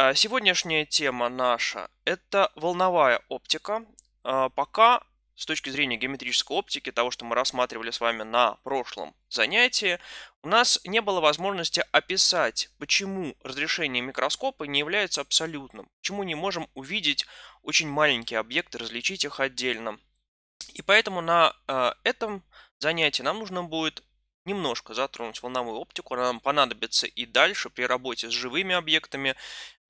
Э, сегодняшняя тема наша – это волновая оптика. Э, пока с точки зрения геометрической оптики, того, что мы рассматривали с вами на прошлом занятии, у нас не было возможности описать, почему разрешение микроскопа не является абсолютным, почему не можем увидеть очень маленькие объекты, различить их отдельно. И поэтому на э, этом занятии нам нужно будет немножко затронуть волновую оптику, она нам понадобится и дальше при работе с живыми объектами,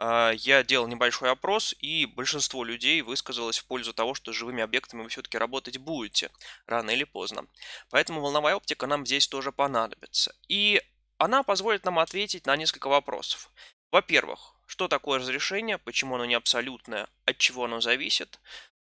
а, я делал небольшой опрос, и большинство людей высказалось в пользу того, что с живыми объектами вы все-таки работать будете, рано или поздно. Поэтому волновая оптика нам здесь тоже понадобится. И она позволит нам ответить на несколько вопросов. Во-первых, что такое разрешение, почему оно не абсолютное, от чего оно зависит.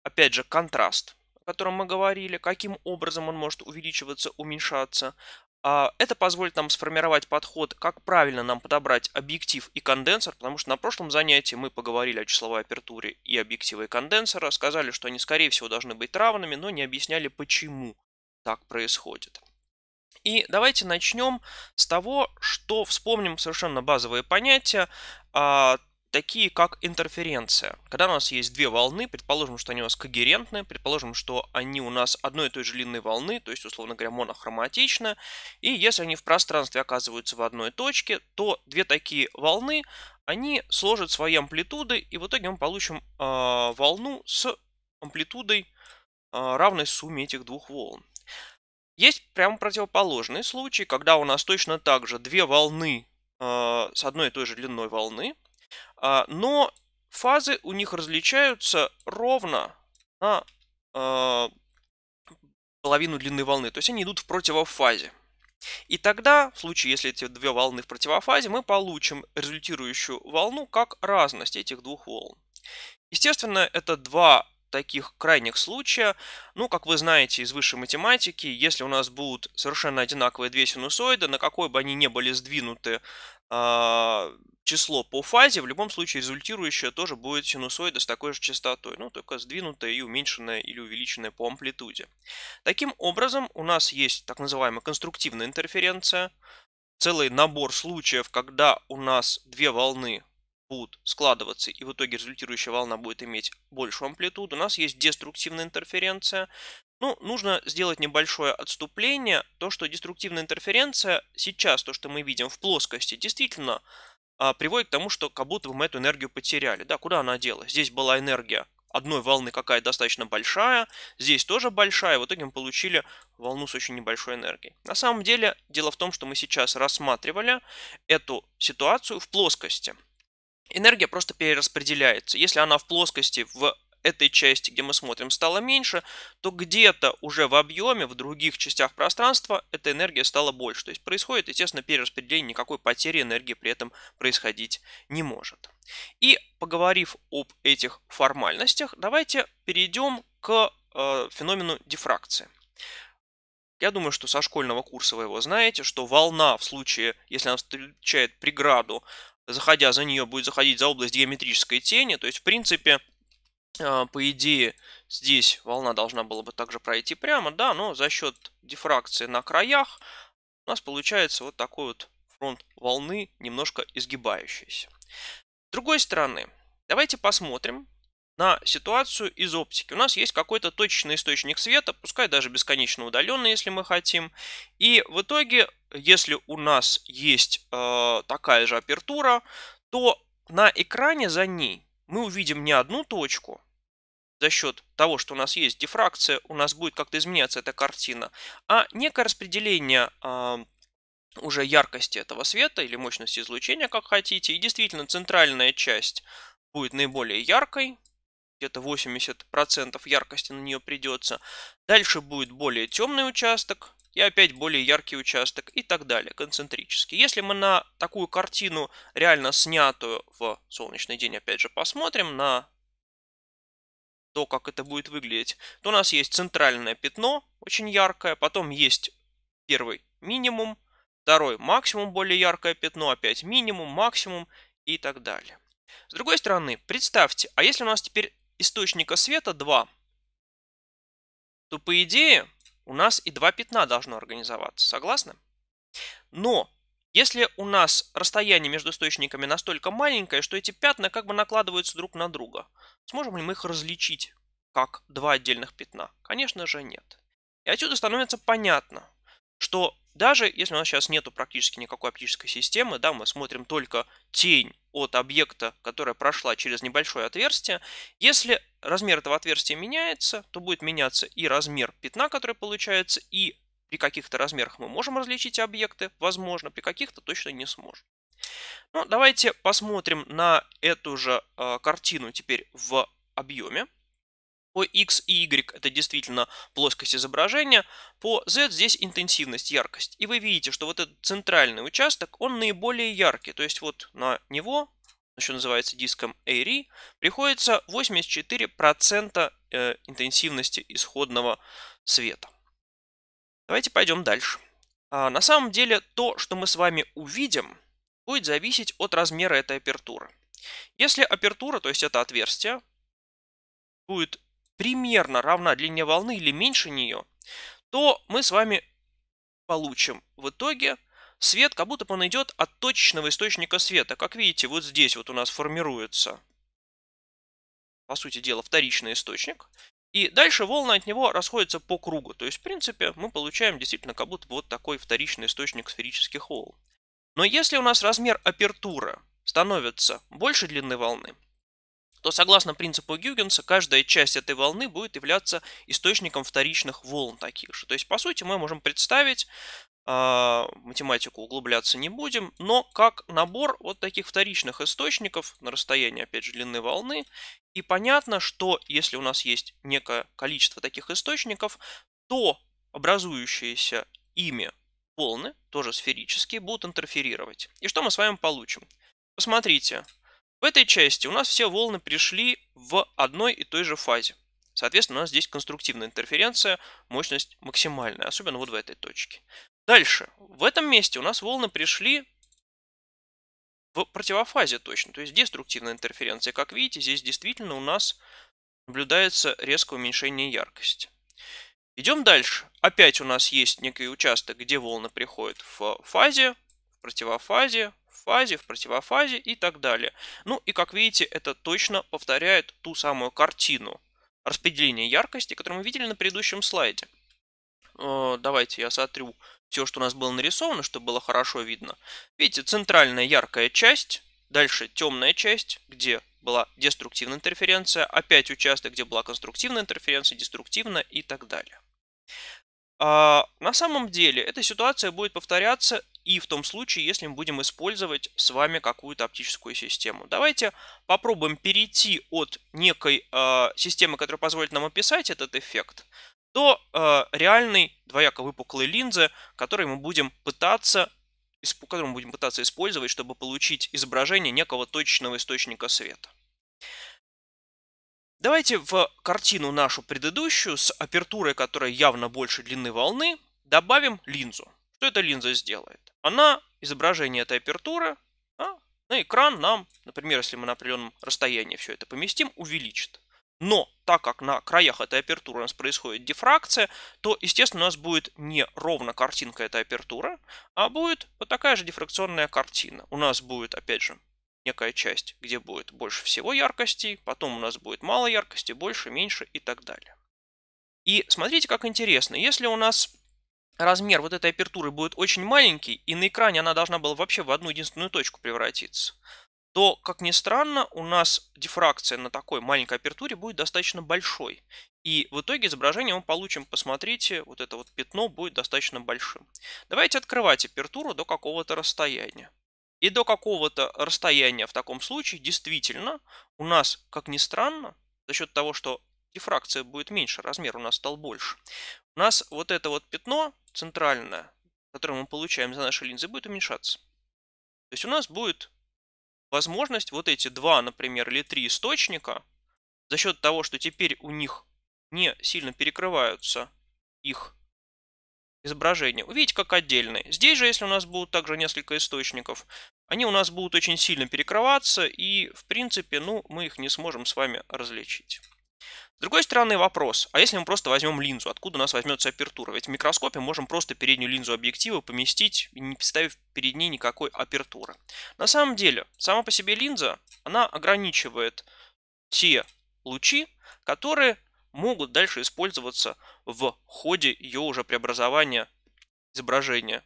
Опять же, контраст, о котором мы говорили, каким образом он может увеличиваться, уменьшаться, а, это позволит нам сформировать подход, как правильно нам подобрать объектив и конденсер, потому что на прошлом занятии мы поговорили о числовой апертуре и объективе и конденсора, сказали, что они скорее всего должны быть равными, но не объясняли, почему так происходит. И давайте начнем с того, что вспомним совершенно базовые понятия, а, такие как интерференция. Когда у нас есть две волны, предположим, что они у нас когерентны, предположим, что они у нас одной и той же длины волны, то есть, условно говоря, монохроматичны, и если они в пространстве оказываются в одной точке, то две такие волны, они сложат свои амплитуды, и в итоге мы получим э, волну с амплитудой э, равной сумме этих двух волн. Есть прямо противоположный случай, когда у нас точно так же две волны э, с одной и той же длиной волны – а, но фазы у них различаются ровно на а, половину длины волны. То есть они идут в противофазе. И тогда, в случае, если эти две волны в противофазе, мы получим результирующую волну как разность этих двух волн. Естественно, это два таких крайних случая. Ну, как вы знаете из высшей математики, если у нас будут совершенно одинаковые две синусоида, на какой бы они ни были сдвинуты э, число по фазе, в любом случае результирующее тоже будет синусоида с такой же частотой, ну, только сдвинутая и уменьшенная или увеличенная по амплитуде. Таким образом, у нас есть так называемая конструктивная интерференция, целый набор случаев, когда у нас две волны будут складываться и в итоге результирующая волна будет иметь большую амплитуду. У нас есть деструктивная интерференция. Ну, нужно сделать небольшое отступление. То, что деструктивная интерференция сейчас, то, что мы видим в плоскости, действительно а, приводит к тому, что как будто бы мы эту энергию потеряли. Да, куда она делась? Здесь была энергия одной волны какая достаточно большая, здесь тоже большая, в итоге мы получили волну с очень небольшой энергией. На самом деле, дело в том, что мы сейчас рассматривали эту ситуацию в плоскости – энергия просто перераспределяется. Если она в плоскости, в этой части, где мы смотрим, стала меньше, то где-то уже в объеме, в других частях пространства, эта энергия стала больше. То есть происходит, естественно, перераспределение, никакой потери энергии при этом происходить не может. И поговорив об этих формальностях, давайте перейдем к э, феномену дифракции. Я думаю, что со школьного курса вы его знаете, что волна в случае, если она встречает преграду заходя за нее, будет заходить за область геометрической тени. То есть, в принципе, э, по идее, здесь волна должна была бы также пройти прямо, да, но за счет дифракции на краях у нас получается вот такой вот фронт волны, немножко изгибающийся. С другой стороны, давайте посмотрим, на ситуацию из оптики. У нас есть какой-то точечный источник света, пускай даже бесконечно удаленный, если мы хотим. И в итоге, если у нас есть э, такая же апертура, то на экране за ней мы увидим не одну точку, за счет того, что у нас есть дифракция, у нас будет как-то изменяться эта картина, а некое распределение э, уже яркости этого света или мощности излучения, как хотите. И действительно, центральная часть будет наиболее яркой, где-то 80% яркости на нее придется. Дальше будет более темный участок, и опять более яркий участок и так далее, концентрически. Если мы на такую картину, реально снятую в солнечный день, опять же, посмотрим на то, как это будет выглядеть, то у нас есть центральное пятно, очень яркое, потом есть первый минимум, второй максимум, более яркое пятно, опять минимум, максимум и так далее. С другой стороны, представьте, а если у нас теперь источника света 2, то по идее у нас и два пятна должно организоваться. Согласны? Но если у нас расстояние между источниками настолько маленькое, что эти пятна как бы накладываются друг на друга, сможем ли мы их различить как два отдельных пятна? Конечно же нет. И отсюда становится понятно, что даже если у нас сейчас нету практически никакой оптической системы, да, мы смотрим только тень от объекта, которая прошла через небольшое отверстие. Если размер этого отверстия меняется, то будет меняться и размер пятна, который получается, и при каких-то размерах мы можем различить объекты, возможно, при каких-то точно не сможем. Ну, давайте посмотрим на эту же э, картину теперь в объеме. По X и Y это действительно плоскость изображения, по Z здесь интенсивность, яркость. И вы видите, что вот этот центральный участок, он наиболее яркий. То есть вот на него, еще называется диском ARI, приходится 84% э, интенсивности исходного света. Давайте пойдем дальше. А, на самом деле то, что мы с вами увидим, будет зависеть от размера этой апертуры. Если апертура, то есть это отверстие, будет примерно равна длине волны или меньше нее, то мы с вами получим в итоге свет, как будто бы он идет от точечного источника света. Как видите, вот здесь вот у нас формируется, по сути дела, вторичный источник. И дальше волны от него расходятся по кругу. То есть, в принципе, мы получаем действительно как будто бы вот такой вторичный источник сферических волн. Но если у нас размер апертуры становится больше длины волны, то согласно принципу Гюгенса, каждая часть этой волны будет являться источником вторичных волн таких же. То есть, по сути, мы можем представить, а, математику углубляться не будем, но как набор вот таких вторичных источников на расстоянии, опять же, длины волны. И понятно, что если у нас есть некое количество таких источников, то образующиеся ими волны, тоже сферические, будут интерферировать. И что мы с вами получим? Посмотрите, в этой части у нас все волны пришли в одной и той же фазе. Соответственно, у нас здесь конструктивная интерференция, мощность максимальная, особенно вот в этой точке. Дальше. В этом месте у нас волны пришли в противофазе точно, то есть деструктивная интерференция. Как видите, здесь действительно у нас наблюдается резкое уменьшение яркости. Идем дальше. Опять у нас есть некий участок, где волны приходят в фазе, в противофазе, фазе, в противофазе и так далее. Ну и как видите, это точно повторяет ту самую картину распределения яркости, которую мы видели на предыдущем слайде. Э, давайте я сотру все, что у нас было нарисовано, чтобы было хорошо видно. Видите, центральная яркая часть, дальше темная часть, где была деструктивная интерференция, опять участок, где была конструктивная интерференция, деструктивная и так далее. А, на самом деле эта ситуация будет повторяться и в том случае, если мы будем использовать с вами какую-то оптическую систему. Давайте попробуем перейти от некой а, системы, которая позволит нам описать этот эффект, до а, реальной двояко выпуклой линзы, которую мы будем пытаться которую мы будем пытаться использовать, чтобы получить изображение некого точечного источника света. Давайте в картину нашу предыдущую с апертурой, которая явно больше длины волны, добавим линзу. Что эта линза сделает? Она, изображение этой апертуры, а, на экран нам, например, если мы на определенном расстоянии все это поместим, увеличит. Но так как на краях этой апертуры у нас происходит дифракция, то, естественно, у нас будет не ровно картинка этой апертуры, а будет вот такая же дифракционная картина. У нас будет, опять же, некая часть, где будет больше всего яркости, потом у нас будет мало яркости, больше, меньше и так далее. И смотрите, как интересно, если у нас размер вот этой апертуры будет очень маленький, и на экране она должна была вообще в одну единственную точку превратиться, то, как ни странно, у нас дифракция на такой маленькой апертуре будет достаточно большой. И в итоге изображение мы получим, посмотрите, вот это вот пятно будет достаточно большим. Давайте открывать апертуру до какого-то расстояния. И до какого-то расстояния в таком случае действительно у нас, как ни странно, за счет того, что дифракция будет меньше, размер у нас стал больше, у нас вот это вот пятно центральное, которое мы получаем за наши линзы, будет уменьшаться. То есть у нас будет возможность вот эти два, например, или три источника, за счет того, что теперь у них не сильно перекрываются их изображение. увидеть как отдельный. Здесь же, если у нас будут также несколько источников, они у нас будут очень сильно перекрываться, и, в принципе, ну, мы их не сможем с вами различить. С другой стороны вопрос, а если мы просто возьмем линзу, откуда у нас возьмется апертура? Ведь в микроскопе можем просто переднюю линзу объектива поместить, не представив перед ней никакой апертуры. На самом деле, сама по себе линза, она ограничивает те лучи, которые могут дальше использоваться в ходе ее уже преобразования изображения,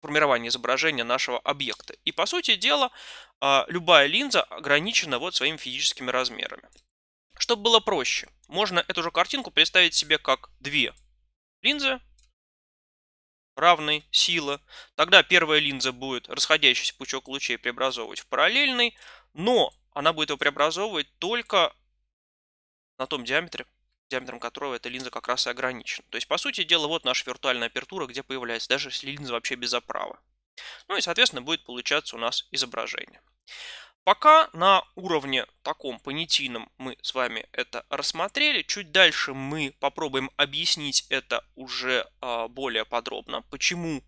формирования изображения нашего объекта. И по сути дела а, любая линза ограничена вот своими физическими размерами. Чтобы было проще, можно эту же картинку представить себе как две линзы равной силы. Тогда первая линза будет расходящийся пучок лучей преобразовывать в параллельный, но она будет его преобразовывать только на том диаметре, диаметром которого эта линза как раз и ограничена. То есть, по сути дела, вот наша виртуальная апертура, где появляется, даже если линза вообще без оправы. Ну и, соответственно, будет получаться у нас изображение. Пока на уровне таком понятийном мы с вами это рассмотрели. Чуть дальше мы попробуем объяснить это уже э, более подробно, почему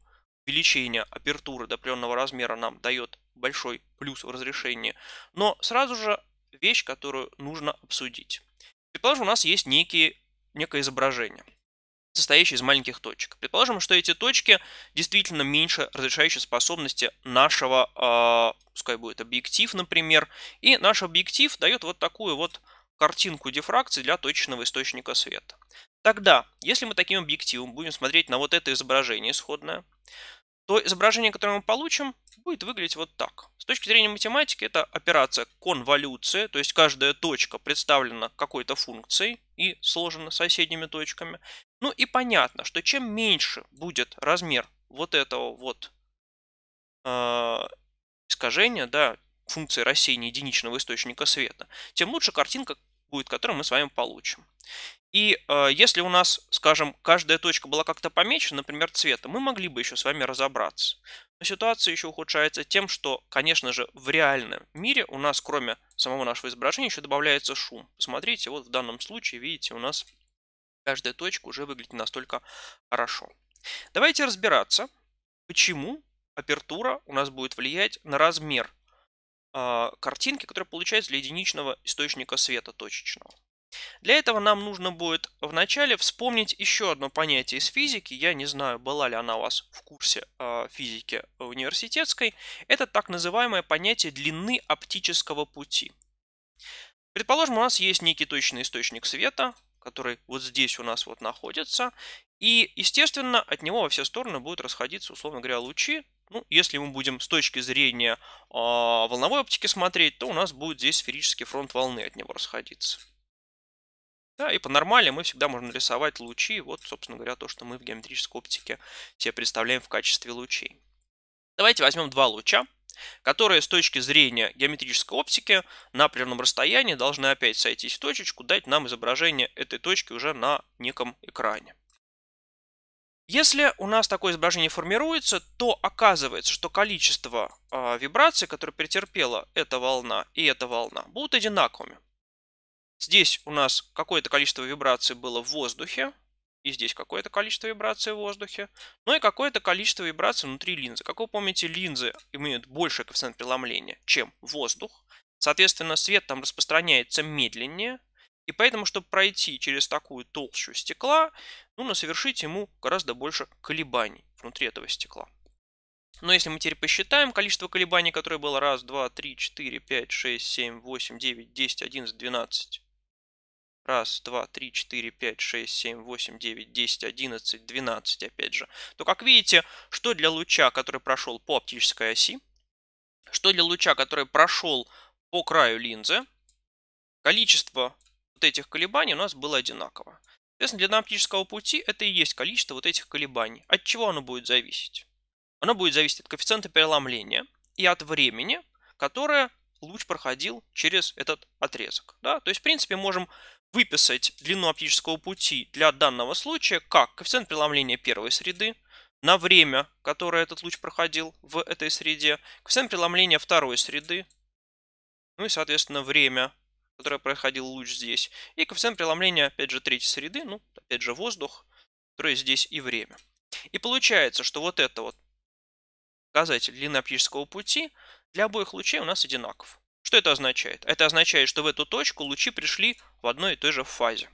увеличение апертуры до определенного размера нам дает большой плюс в разрешении. Но сразу же вещь, которую нужно обсудить. Предположим, у нас есть некие, некое изображение, состоящее из маленьких точек. Предположим, что эти точки действительно меньше разрешающей способности нашего, э, пускай будет объектив, например. И наш объектив дает вот такую вот картинку дифракции для точечного источника света. Тогда, если мы таким объективом будем смотреть на вот это изображение исходное, то изображение, которое мы получим, будет выглядеть вот так. С точки зрения математики это операция конволюции, то есть каждая точка представлена какой-то функцией и сложена соседними точками. Ну и понятно, что чем меньше будет размер вот этого вот э, искажения, да, функции рассеяния единичного источника света, тем лучше картинка будет, которую мы с вами получим. И э, если у нас, скажем, каждая точка была как-то помечена, например, цветом, мы могли бы еще с вами разобраться. Но ситуация еще ухудшается тем, что, конечно же, в реальном мире у нас, кроме самого нашего изображения, еще добавляется шум. Посмотрите, вот в данном случае, видите, у нас каждая точка уже выглядит настолько хорошо. Давайте разбираться, почему апертура у нас будет влиять на размер э, картинки, которая получается для единичного источника света точечного. Для этого нам нужно будет вначале вспомнить еще одно понятие из физики. Я не знаю, была ли она у вас в курсе а, физики университетской. Это так называемое понятие длины оптического пути. Предположим, у нас есть некий точный источник света, который вот здесь у нас вот находится. И, естественно, от него во все стороны будут расходиться, условно говоря, лучи. Ну, если мы будем с точки зрения э, волновой оптики смотреть, то у нас будет здесь сферический фронт волны от него расходиться. Да, и по нормали мы всегда можем нарисовать лучи. Вот, собственно говоря, то, что мы в геометрической оптике себе представляем в качестве лучей. Давайте возьмем два луча, которые с точки зрения геометрической оптики на определенном расстоянии должны опять сойтись в точечку, дать нам изображение этой точки уже на неком экране. Если у нас такое изображение формируется, то оказывается, что количество э, вибраций, которые претерпела эта волна и эта волна, будут одинаковыми. Здесь у нас какое-то количество вибраций было в воздухе. И здесь какое-то количество вибраций в воздухе. Ну и какое-то количество вибраций внутри линзы. Как вы помните, линзы имеют больший коэффициент преломления, чем воздух. Соответственно, свет там распространяется медленнее. И поэтому, чтобы пройти через такую толщу стекла, нужно совершить ему гораздо больше колебаний внутри этого стекла. Но если мы теперь посчитаем количество колебаний, которое было 1, 2, 3, 4, 5, 6, 7, 8, 9, 10, 11, 12, раз, два, три, четыре, пять, шесть, семь, восемь, девять, десять, одиннадцать, двенадцать, опять же, то, как видите, что для луча, который прошел по оптической оси, что для луча, который прошел по краю линзы, количество вот этих колебаний у нас было одинаково. Соответственно, длина оптического пути это и есть количество вот этих колебаний. От чего оно будет зависеть? Оно будет зависеть от коэффициента переломления и от времени, которое луч проходил через этот отрезок. Да? То есть, в принципе, можем выписать длину оптического пути для данного случая как коэффициент преломления первой среды на время, которое этот луч проходил в этой среде, коэффициент преломления второй среды, ну и, соответственно, время, которое проходил луч здесь, и коэффициент преломления, опять же, третьей среды, ну, опять же, воздух, который здесь и время. И получается, что вот это вот показатель длины оптического пути для обоих лучей у нас одинаков. Что это означает? Это означает, что в эту точку лучи пришли в одной и той же фазе.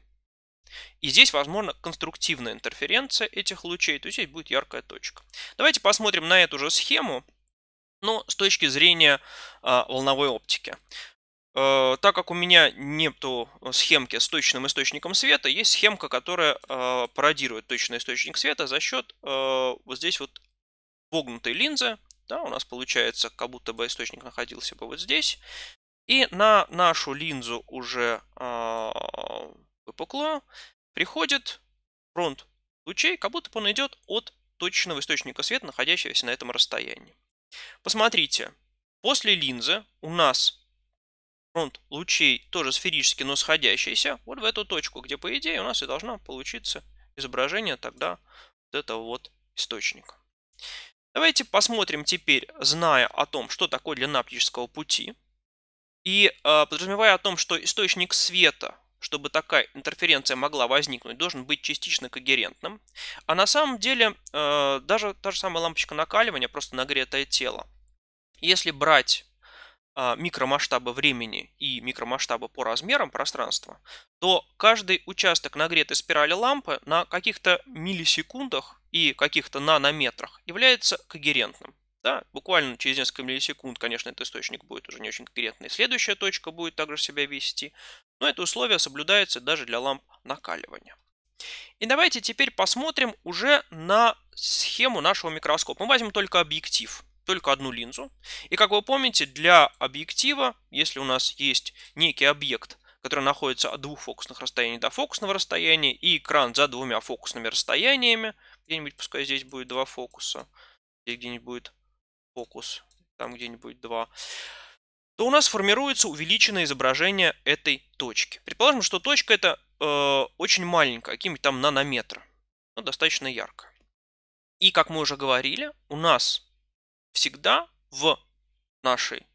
И здесь возможна конструктивная интерференция этих лучей, то есть здесь будет яркая точка. Давайте посмотрим на эту же схему, но с точки зрения э, волновой оптики. Э, так как у меня нету схемки с точным источником света, есть схемка, которая э, пародирует точный источник света за счет э, вот здесь вот вогнутой линзы. Да, у нас получается, как будто бы источник находился бы вот здесь. И на нашу линзу уже а, выпуклую приходит фронт лучей, как будто он идет от точного источника света, находящегося на этом расстоянии. Посмотрите, после линзы у нас фронт лучей тоже сферический, но сходящийся, вот в эту точку, где, по идее, у нас и должно получиться изображение тогда вот этого вот источника. Давайте посмотрим теперь, зная о том, что такое длина оптического пути, и э, подразумевая о том, что источник света, чтобы такая интерференция могла возникнуть, должен быть частично когерентным. А на самом деле э, даже та же самая лампочка накаливания, просто нагретое тело. Если брать э, микромасштабы времени и микромасштабы по размерам пространства, то каждый участок нагретой спирали лампы на каких-то миллисекундах и каких-то нанометрах является когерентным. Да, буквально через несколько миллисекунд, конечно, этот источник будет уже не очень конкретный. Следующая точка будет также себя вести. Но это условие соблюдается даже для ламп накаливания. И давайте теперь посмотрим уже на схему нашего микроскопа. Мы возьмем только объектив, только одну линзу. И как вы помните, для объектива, если у нас есть некий объект, который находится от двух фокусных расстояний до фокусного расстояния, и экран за двумя фокусными расстояниями, где-нибудь пускай здесь будет два фокуса, где-нибудь будет фокус, там где-нибудь 2, то у нас формируется увеличенное изображение этой точки. Предположим, что точка это э, очень маленькая, какими-то там нанометр, но достаточно ярко. И, как мы уже говорили, у нас всегда в нашей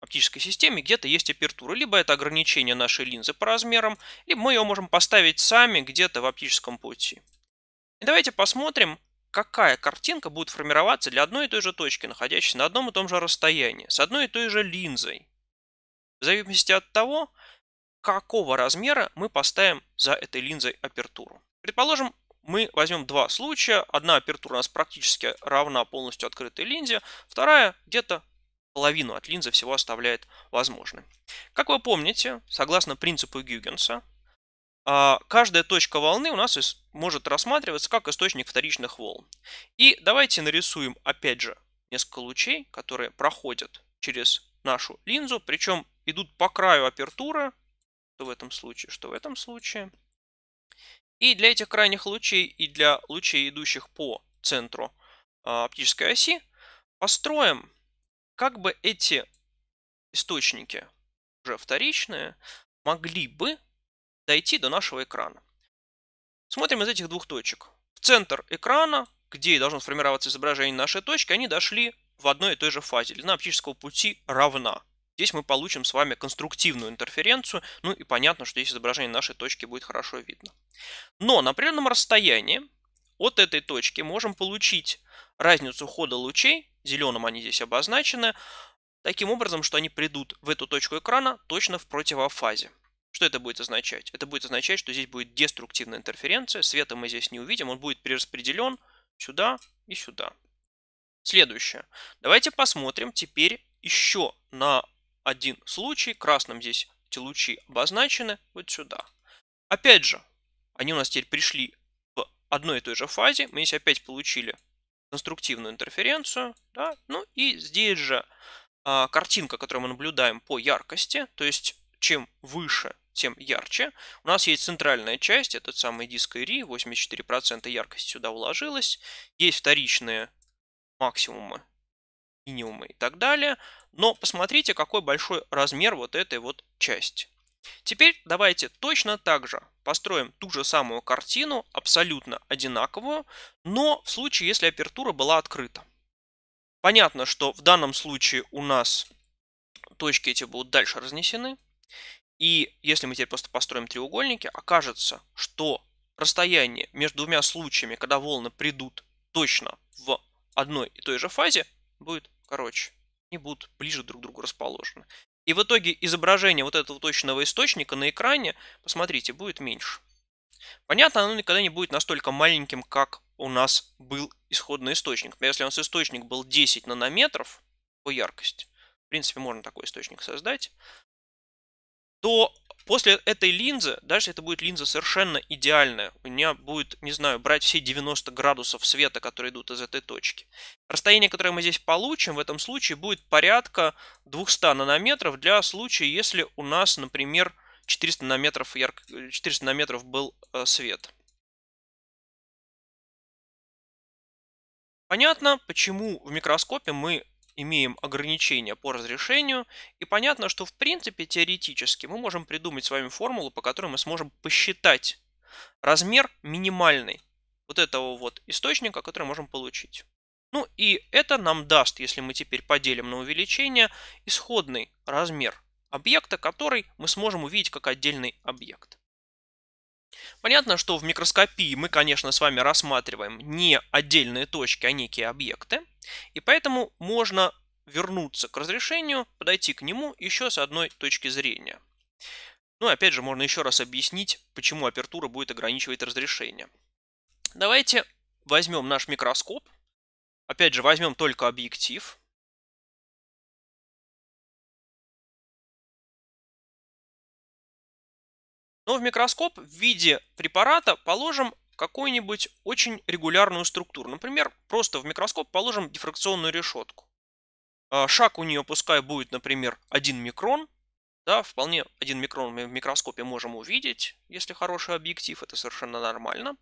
оптической системе где-то есть апертура. Либо это ограничение нашей линзы по размерам, либо мы ее можем поставить сами где-то в оптическом пути. И давайте посмотрим, какая картинка будет формироваться для одной и той же точки, находящейся на одном и том же расстоянии, с одной и той же линзой. В зависимости от того, какого размера мы поставим за этой линзой апертуру. Предположим, мы возьмем два случая. Одна апертура у нас практически равна полностью открытой линзе, вторая где-то половину от линзы всего оставляет возможным. Как вы помните, согласно принципу Гюгенса, а, каждая точка волны у нас может рассматриваться как источник вторичных волн. И давайте нарисуем опять же несколько лучей, которые проходят через нашу линзу, причем идут по краю апертуры, что в этом случае, что в этом случае. И для этих крайних лучей и для лучей, идущих по центру а, оптической оси, построим как бы эти источники уже вторичные могли бы дойти до нашего экрана. Смотрим из этих двух точек. В центр экрана, где должно сформироваться изображение нашей точки, они дошли в одной и той же фазе. Длина оптического пути равна. Здесь мы получим с вами конструктивную интерференцию, ну и понятно, что здесь изображение нашей точки будет хорошо видно. Но на определенном расстоянии от этой точки можем получить разницу хода лучей, зеленым они здесь обозначены, таким образом, что они придут в эту точку экрана точно в противофазе. Что это будет означать? Это будет означать, что здесь будет деструктивная интерференция, света мы здесь не увидим, он будет перераспределен сюда и сюда. Следующее. Давайте посмотрим теперь еще на один случай. Красным здесь эти лучи обозначены вот сюда. Опять же, они у нас теперь пришли в одной и той же фазе. Мы здесь опять получили конструктивную интерференцию. Да? Ну и здесь же а, картинка, которую мы наблюдаем по яркости. То есть чем выше тем ярче. У нас есть центральная часть, этот самый диск IRI, 84% яркость сюда уложилась. Есть вторичные максимумы, минимумы и так далее. Но посмотрите, какой большой размер вот этой вот части. Теперь давайте точно так же построим ту же самую картину, абсолютно одинаковую, но в случае, если апертура была открыта. Понятно, что в данном случае у нас точки эти будут дальше разнесены. И если мы теперь просто построим треугольники, окажется, что расстояние между двумя случаями, когда волны придут точно в одной и той же фазе, будет короче. Они будут ближе друг к другу расположены. И в итоге изображение вот этого точного источника на экране, посмотрите, будет меньше. Понятно, оно никогда не будет настолько маленьким, как у нас был исходный источник. Например, если у нас источник был 10 нанометров по яркости, в принципе, можно такой источник создать, то после этой линзы, дальше это будет линза совершенно идеальная. У меня будет, не знаю, брать все 90 градусов света, которые идут из этой точки. Расстояние, которое мы здесь получим, в этом случае будет порядка 200 нанометров для случая, если у нас, например, 400 нанометров, ярк, 400 нанометров был э, свет. Понятно, почему в микроскопе мы имеем ограничения по разрешению, и понятно, что в принципе теоретически мы можем придумать с вами формулу, по которой мы сможем посчитать размер минимальный вот этого вот источника, который можем получить. Ну и это нам даст, если мы теперь поделим на увеличение, исходный размер объекта, который мы сможем увидеть как отдельный объект. Понятно, что в микроскопии мы, конечно, с вами рассматриваем не отдельные точки, а некие объекты. И поэтому можно вернуться к разрешению, подойти к нему еще с одной точки зрения. Ну и опять же, можно еще раз объяснить, почему апертура будет ограничивать разрешение. Давайте возьмем наш микроскоп. Опять же, возьмем только объектив. Но в микроскоп в виде препарата положим какую-нибудь очень регулярную структуру. Например, просто в микроскоп положим дифракционную решетку. А, шаг у нее пускай будет, например, 1 микрон. Да, вполне 1 микрон мы в микроскопе можем увидеть, если хороший объектив, это совершенно нормально.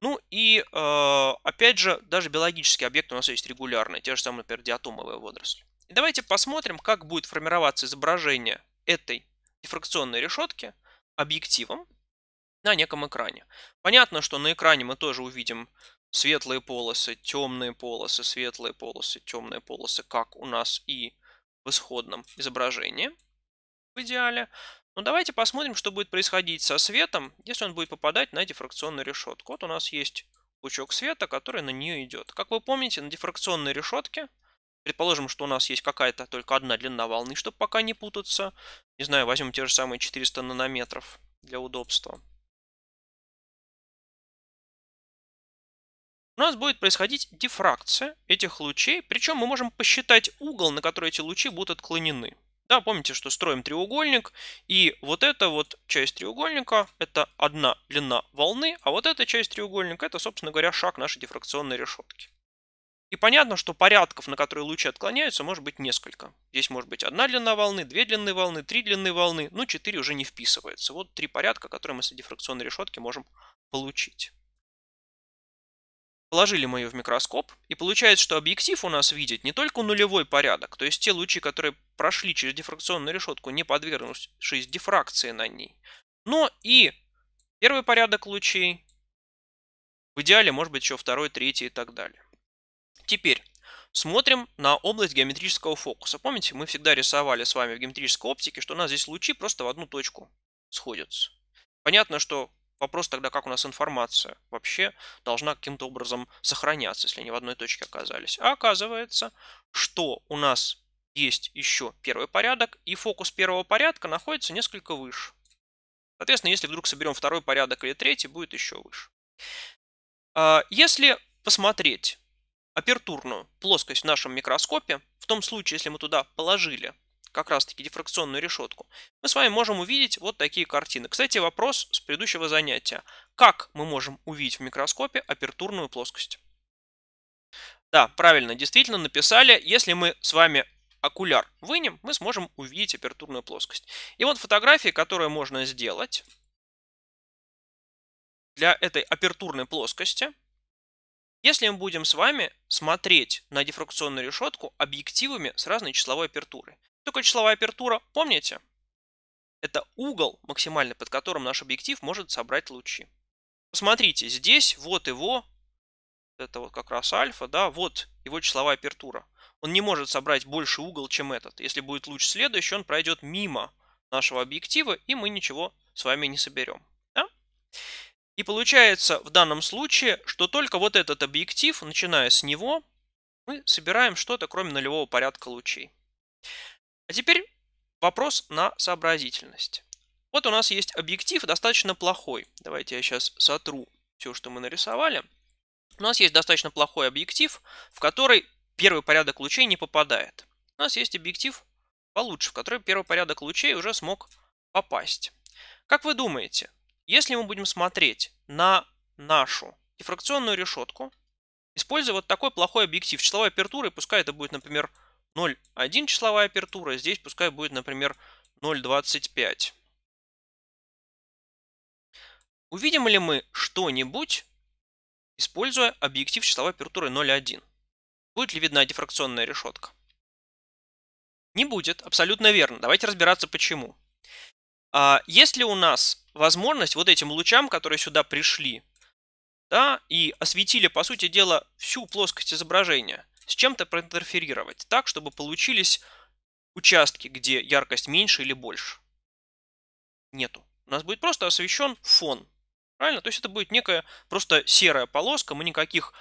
Ну и, а, опять же, даже биологический объект у нас есть регулярный, те же самые, например, диатомовые водоросли. И давайте посмотрим, как будет формироваться изображение этой дифракционной решетки – объективом на неком экране. Понятно, что на экране мы тоже увидим светлые полосы, темные полосы, светлые полосы, темные полосы, как у нас и в исходном изображении в идеале. Но давайте посмотрим, что будет происходить со светом, если он будет попадать на дифракционную решетку. Вот у нас есть пучок света, который на нее идет. Как вы помните, на дифракционной решетке, предположим, что у нас есть какая-то только одна длина волны, чтобы пока не путаться, не знаю, возьмем те же самые 400 нанометров для удобства. У нас будет происходить дифракция этих лучей, причем мы можем посчитать угол, на который эти лучи будут отклонены. Да, помните, что строим треугольник, и вот эта вот часть треугольника – это одна длина волны, а вот эта часть треугольника – это, собственно говоря, шаг нашей дифракционной решетки. И понятно, что порядков, на которые лучи отклоняются, может быть несколько. Здесь может быть одна длина волны, две длинные волны, три длинные волны, ну четыре уже не вписывается. Вот три порядка, которые мы с дифракционной решетки можем получить. Положили мы ее в микроскоп, и получается, что объектив у нас видит не только нулевой порядок, то есть те лучи, которые прошли через дифракционную решетку, не подвергнувшись дифракции на ней, но и первый порядок лучей, в идеале может быть еще второй, третий и так далее. Теперь смотрим на область геометрического фокуса. Помните, мы всегда рисовали с вами в геометрической оптике, что у нас здесь лучи просто в одну точку сходятся. Понятно, что вопрос тогда, как у нас информация вообще должна каким-то образом сохраняться, если они в одной точке оказались. А оказывается, что у нас есть еще первый порядок, и фокус первого порядка находится несколько выше. Соответственно, если вдруг соберем второй порядок или третий, будет еще выше. А, если посмотреть апертурную плоскость в нашем микроскопе, в том случае, если мы туда положили как раз-таки дифракционную решетку, мы с вами можем увидеть вот такие картины. Кстати, вопрос с предыдущего занятия. Как мы можем увидеть в микроскопе апертурную плоскость? Да, правильно, действительно написали, если мы с вами окуляр вынем, мы сможем увидеть апертурную плоскость. И вот фотографии, которые можно сделать для этой апертурной плоскости – если мы будем с вами смотреть на дифракционную решетку объективами с разной числовой апертурой. Только числовая апертура, помните? Это угол, максимальный, под которым наш объектив может собрать лучи. Посмотрите, здесь вот его, это вот как раз альфа, да, вот его числовая апертура. Он не может собрать больше угол, чем этот. Если будет луч следующий, он пройдет мимо нашего объектива, и мы ничего с вами не соберем. И получается в данном случае, что только вот этот объектив, начиная с него, мы собираем что-то кроме нулевого порядка лучей. А теперь вопрос на сообразительность. Вот у нас есть объектив достаточно плохой. Давайте я сейчас сотру все, что мы нарисовали. У нас есть достаточно плохой объектив, в который первый порядок лучей не попадает. У нас есть объектив получше, в который первый порядок лучей уже смог попасть. Как вы думаете, если мы будем смотреть на нашу дифракционную решетку, используя вот такой плохой объектив числовой апертуры, пускай это будет, например, 0,1 числовая апертура, здесь пускай будет, например, 0,25. Увидим ли мы что-нибудь, используя объектив числовой апертуры 0,1? Будет ли видна дифракционная решетка? Не будет, абсолютно верно. Давайте разбираться почему. А, если у нас возможность вот этим лучам, которые сюда пришли, да, и осветили, по сути дела, всю плоскость изображения, с чем-то проинтерферировать так, чтобы получились участки, где яркость меньше или больше. Нету. У нас будет просто освещен фон. Правильно? То есть это будет некая просто серая полоска, мы никаких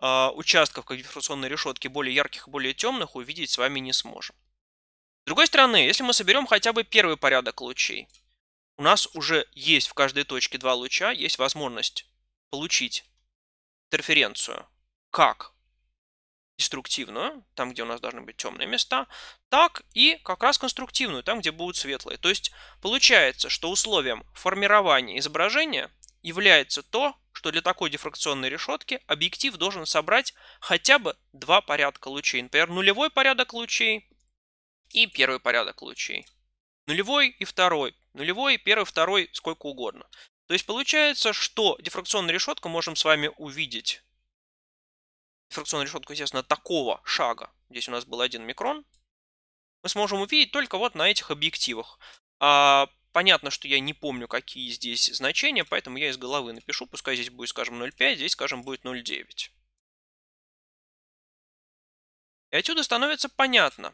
э, участков, как решетки, более ярких, и более темных увидеть с вами не сможем. С другой стороны, если мы соберем хотя бы первый порядок лучей, у нас уже есть в каждой точке два луча, есть возможность получить интерференцию как деструктивную, там, где у нас должны быть темные места, так и как раз конструктивную, там, где будут светлые. То есть получается, что условием формирования изображения является то, что для такой дифракционной решетки объектив должен собрать хотя бы два порядка лучей. Например, нулевой порядок лучей и первый порядок лучей. Нулевой и второй. Нулевой, первый, второй, сколько угодно. То есть получается, что дифракционную решетку можем с вами увидеть. Дифракционную решетку, естественно, такого шага. Здесь у нас был один микрон. Мы сможем увидеть только вот на этих объективах. А, понятно, что я не помню, какие здесь значения, поэтому я из головы напишу. Пускай здесь будет, скажем, 0,5, здесь, скажем, будет 0,9. И отсюда становится понятно,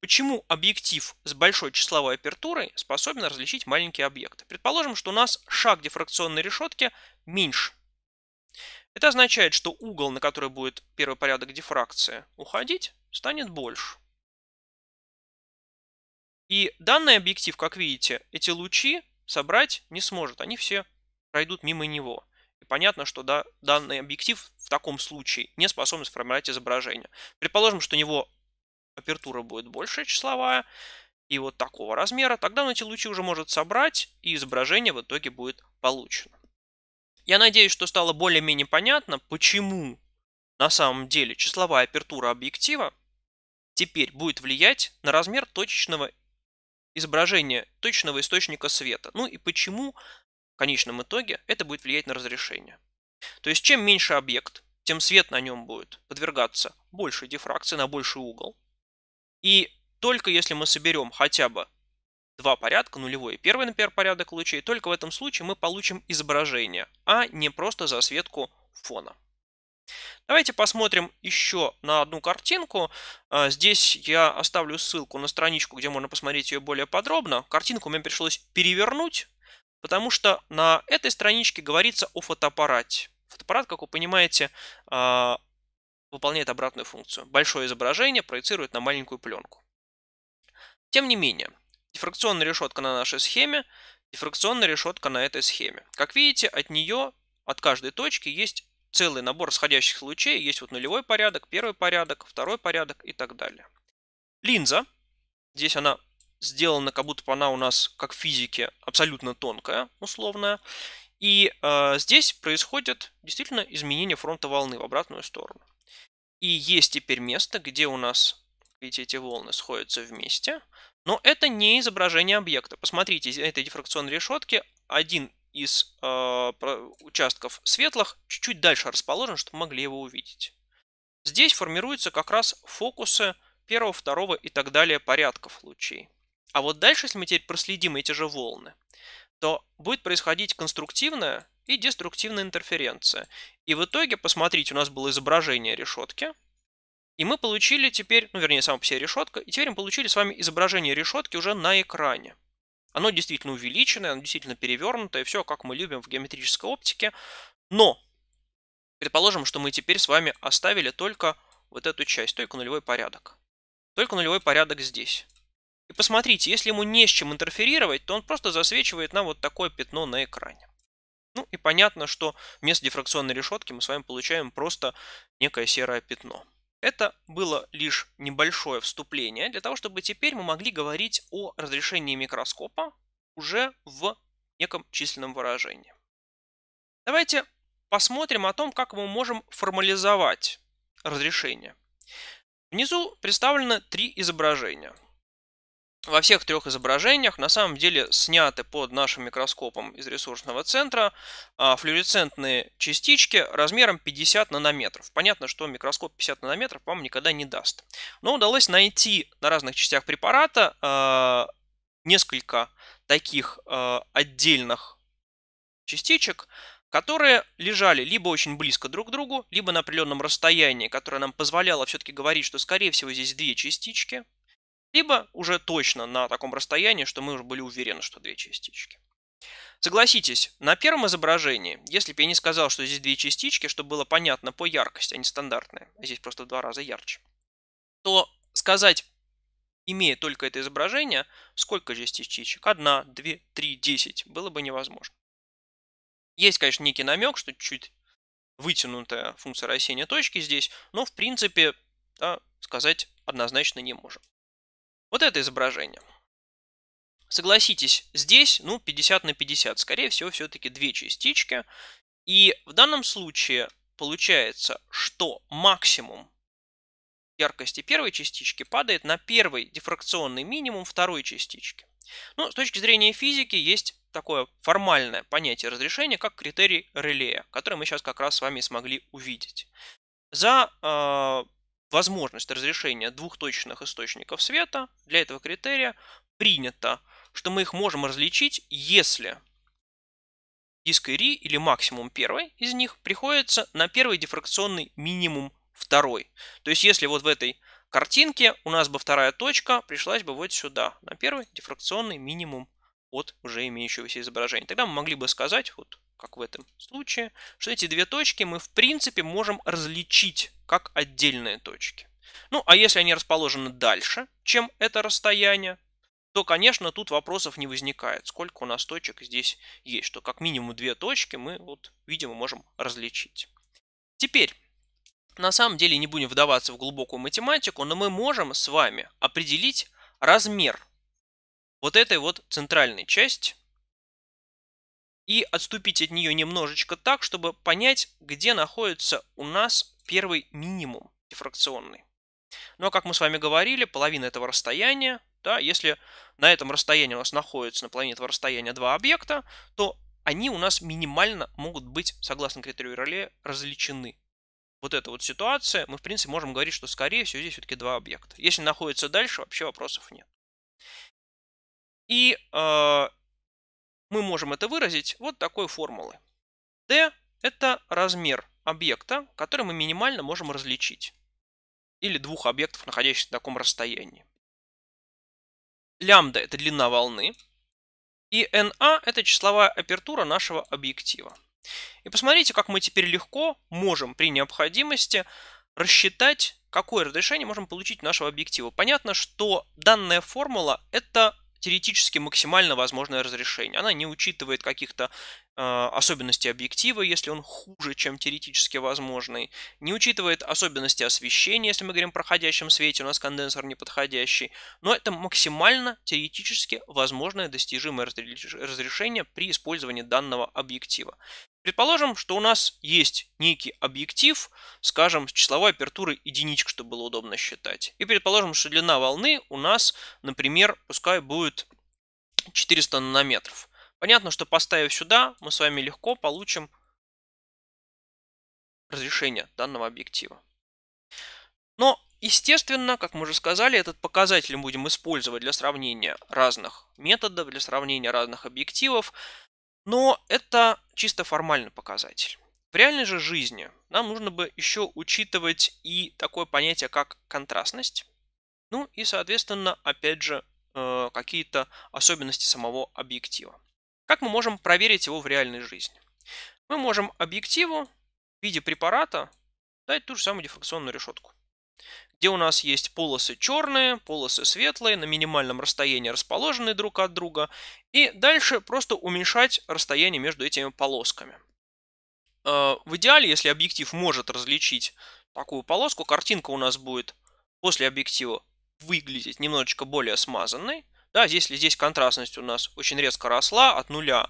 Почему объектив с большой числовой апертурой способен различить маленькие объекты? Предположим, что у нас шаг дифракционной решетки меньше. Это означает, что угол, на который будет первый порядок дифракции уходить, станет больше. И данный объектив, как видите, эти лучи собрать не сможет. Они все пройдут мимо него. И понятно, что да, данный объектив в таком случае не способен сформировать изображение. Предположим, что у него апертура будет большая числовая, и вот такого размера, тогда он эти лучи уже может собрать, и изображение в итоге будет получено. Я надеюсь, что стало более-менее понятно, почему на самом деле числовая апертура объектива теперь будет влиять на размер точечного изображения, точечного источника света. Ну и почему в конечном итоге это будет влиять на разрешение. То есть чем меньше объект, тем свет на нем будет подвергаться большей дифракции на больший угол. И только если мы соберем хотя бы два порядка, нулевой и первый, например, порядок лучей, только в этом случае мы получим изображение, а не просто засветку фона. Давайте посмотрим еще на одну картинку. А, здесь я оставлю ссылку на страничку, где можно посмотреть ее более подробно. Картинку мне пришлось перевернуть, потому что на этой страничке говорится о фотоаппарате. Фотоаппарат, как вы понимаете, а, выполняет обратную функцию. Большое изображение проецирует на маленькую пленку. Тем не менее, дифракционная решетка на нашей схеме, дифракционная решетка на этой схеме. Как видите, от нее, от каждой точки есть целый набор сходящих лучей. Есть вот нулевой порядок, первый порядок, второй порядок и так далее. Линза. Здесь она сделана как будто бы она у нас, как в физике, абсолютно тонкая, условная. И э, здесь происходит действительно изменение фронта волны в обратную сторону. И есть теперь место, где у нас видите, эти волны сходятся вместе. Но это не изображение объекта. Посмотрите, этой дифракционной решетки один из э, участков светлых чуть-чуть дальше расположен, чтобы могли его увидеть. Здесь формируются как раз фокусы первого, второго и так далее порядков лучей. А вот дальше, если мы теперь проследим эти же волны, то будет происходить конструктивное и деструктивная интерференция. И в итоге, посмотрите, у нас было изображение решетки, и мы получили теперь, ну вернее сама по себе решетка, и теперь мы получили с вами изображение решетки уже на экране. Оно действительно увеличенное, оно действительно перевернутое, все как мы любим в геометрической оптике. Но, предположим, что мы теперь с вами оставили только вот эту часть, только нулевой порядок. Только нулевой порядок здесь. И посмотрите, если ему не с чем интерферировать, то он просто засвечивает нам вот такое пятно на экране. Ну и понятно, что вместо дифракционной решетки мы с вами получаем просто некое серое пятно. Это было лишь небольшое вступление для того, чтобы теперь мы могли говорить о разрешении микроскопа уже в неком численном выражении. Давайте посмотрим о том, как мы можем формализовать разрешение. Внизу представлено три изображения во всех трех изображениях на самом деле сняты под нашим микроскопом из ресурсного центра а, флюоресцентные частички размером 50 нанометров. Понятно, что микроскоп 50 нанометров вам никогда не даст. Но удалось найти на разных частях препарата а, несколько таких а, отдельных частичек, которые лежали либо очень близко друг к другу, либо на определенном расстоянии, которое нам позволяло все-таки говорить, что, скорее всего, здесь две частички – либо уже точно на таком расстоянии, что мы уже были уверены, что две частички. Согласитесь, на первом изображении, если бы я не сказал, что здесь две частички, чтобы было понятно по яркости, они а стандартные, а здесь просто в два раза ярче, то сказать, имея только это изображение, сколько здесь частичек, одна, две, три, десять, было бы невозможно. Есть, конечно, некий намек, что чуть вытянутая функция рассеяния точки здесь, но в принципе да, сказать однозначно не можем. Вот это изображение. Согласитесь, здесь, ну, 50 на 50, скорее всего, все-таки две частички. И в данном случае получается, что максимум яркости первой частички падает на первый дифракционный минимум второй частички. Ну, с точки зрения физики есть такое формальное понятие разрешения, как критерий релея, который мы сейчас как раз с вами смогли увидеть. За э, возможность разрешения двухточных источников света, для этого критерия принято, что мы их можем различить, если диск Ири или максимум первой из них приходится на первый дифракционный минимум второй. То есть если вот в этой картинке у нас бы вторая точка пришлась бы вот сюда, на первый дифракционный минимум от уже имеющегося изображения. Тогда мы могли бы сказать, вот как в этом случае, что эти две точки мы в принципе можем различить как отдельные точки. Ну, а если они расположены дальше, чем это расстояние, то, конечно, тут вопросов не возникает, сколько у нас точек здесь есть, что как минимум две точки мы вот, видимо, можем различить. Теперь, на самом деле не будем вдаваться в глубокую математику, но мы можем с вами определить размер вот этой вот центральной части и отступить от нее немножечко так, чтобы понять, где находится у нас первый минимум дифракционный. Ну а как мы с вами говорили, половина этого расстояния, да, если на этом расстоянии у нас находится на половине этого расстояния два объекта, то они у нас минимально могут быть, согласно критерию Роле, различены. Вот эта вот ситуация, мы в принципе можем говорить, что скорее всего здесь все-таки два объекта. Если находится дальше, вообще вопросов нет. И э, мы можем это выразить вот такой формулой. D – это размер объекта, который мы минимально можем различить. Или двух объектов, находящихся на таком расстоянии. Лямбда – это длина волны. И NA – это числовая апертура нашего объектива. И посмотрите, как мы теперь легко можем при необходимости рассчитать, какое разрешение можем получить у нашего объектива. Понятно, что данная формула – это теоретически максимально возможное разрешение. Она не учитывает каких-то э, особенностей объектива, если он хуже, чем теоретически возможный. Не учитывает особенности освещения, если мы говорим о проходящем свете, у нас конденсор неподходящий. Но это максимально теоретически возможное достижимое разрешение при использовании данного объектива. Предположим, что у нас есть некий объектив, скажем, с числовой апертурой единичка, чтобы было удобно считать. И предположим, что длина волны у нас, например, пускай будет 400 нанометров. Понятно, что поставив сюда, мы с вами легко получим разрешение данного объектива. Но, естественно, как мы уже сказали, этот показатель мы будем использовать для сравнения разных методов, для сравнения разных объективов. Но это чисто формальный показатель. В реальной же жизни нам нужно бы еще учитывать и такое понятие, как контрастность. Ну и, соответственно, опять же, э, какие-то особенности самого объектива. Как мы можем проверить его в реальной жизни? Мы можем объективу в виде препарата дать ту же самую дифракционную решетку где у нас есть полосы черные, полосы светлые, на минимальном расстоянии расположены друг от друга, и дальше просто уменьшать расстояние между этими полосками. Э, в идеале, если объектив может различить такую полоску, картинка у нас будет после объектива выглядеть немножечко более смазанной. Да, здесь, здесь контрастность у нас очень резко росла от 0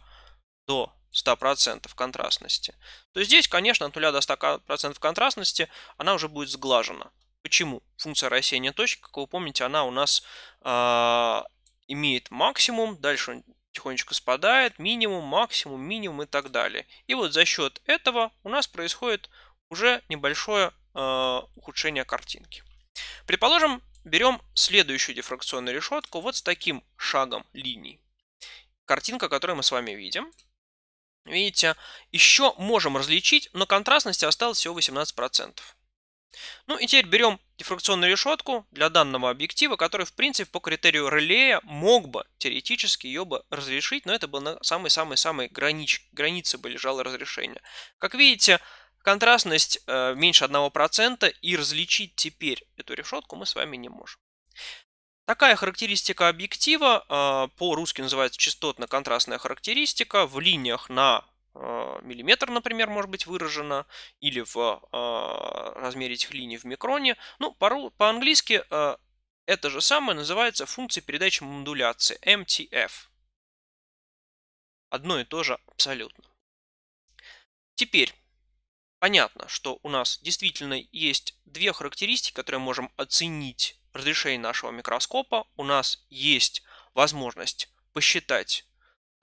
до 100% контрастности, то здесь, конечно, от 0 до 100% контрастности она уже будет сглажена. Почему? Функция рассеяния точек, как вы помните, она у нас э, имеет максимум, дальше он тихонечко спадает, минимум, максимум, минимум и так далее. И вот за счет этого у нас происходит уже небольшое э, ухудшение картинки. Предположим, берем следующую дифракционную решетку вот с таким шагом линий. Картинка, которую мы с вами видим. Видите, еще можем различить, но контрастности осталось всего 18%. Ну и теперь берем дифракционную решетку для данного объектива, который, в принципе, по критерию релея мог бы теоретически ее бы разрешить, но это было на самой-самой-самой гранич, границе бы лежало разрешение. Как видите, контрастность э, меньше 1%, и различить теперь эту решетку мы с вами не можем. Такая характеристика объектива, э, по-русски называется частотно-контрастная характеристика, в линиях на а, миллиметр, например, может быть выражено, или в а, размере этих линий в микроне. Ну, по-английски а, это же самое называется функцией передачи модуляции, MTF. Одно и то же абсолютно. Теперь, понятно, что у нас действительно есть две характеристики, которые можем оценить разрешение нашего микроскопа. У нас есть возможность посчитать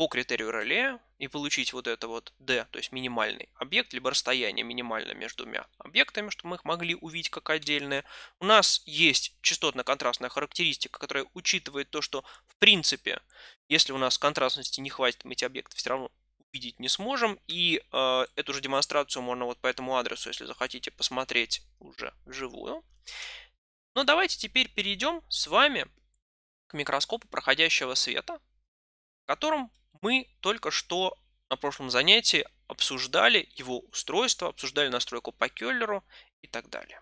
по критерию реле и получить вот это вот D, то есть минимальный объект, либо расстояние минимальное между двумя объектами, чтобы мы их могли увидеть как отдельные. У нас есть частотно-контрастная характеристика, которая учитывает то, что в принципе, если у нас контрастности не хватит, мы эти объекты все равно увидеть не сможем. И э, эту же демонстрацию можно вот по этому адресу, если захотите, посмотреть уже вживую. Но ну, давайте теперь перейдем с вами к микроскопу проходящего света, в котором мы только что на прошлом занятии обсуждали его устройство, обсуждали настройку по Келлеру и так далее.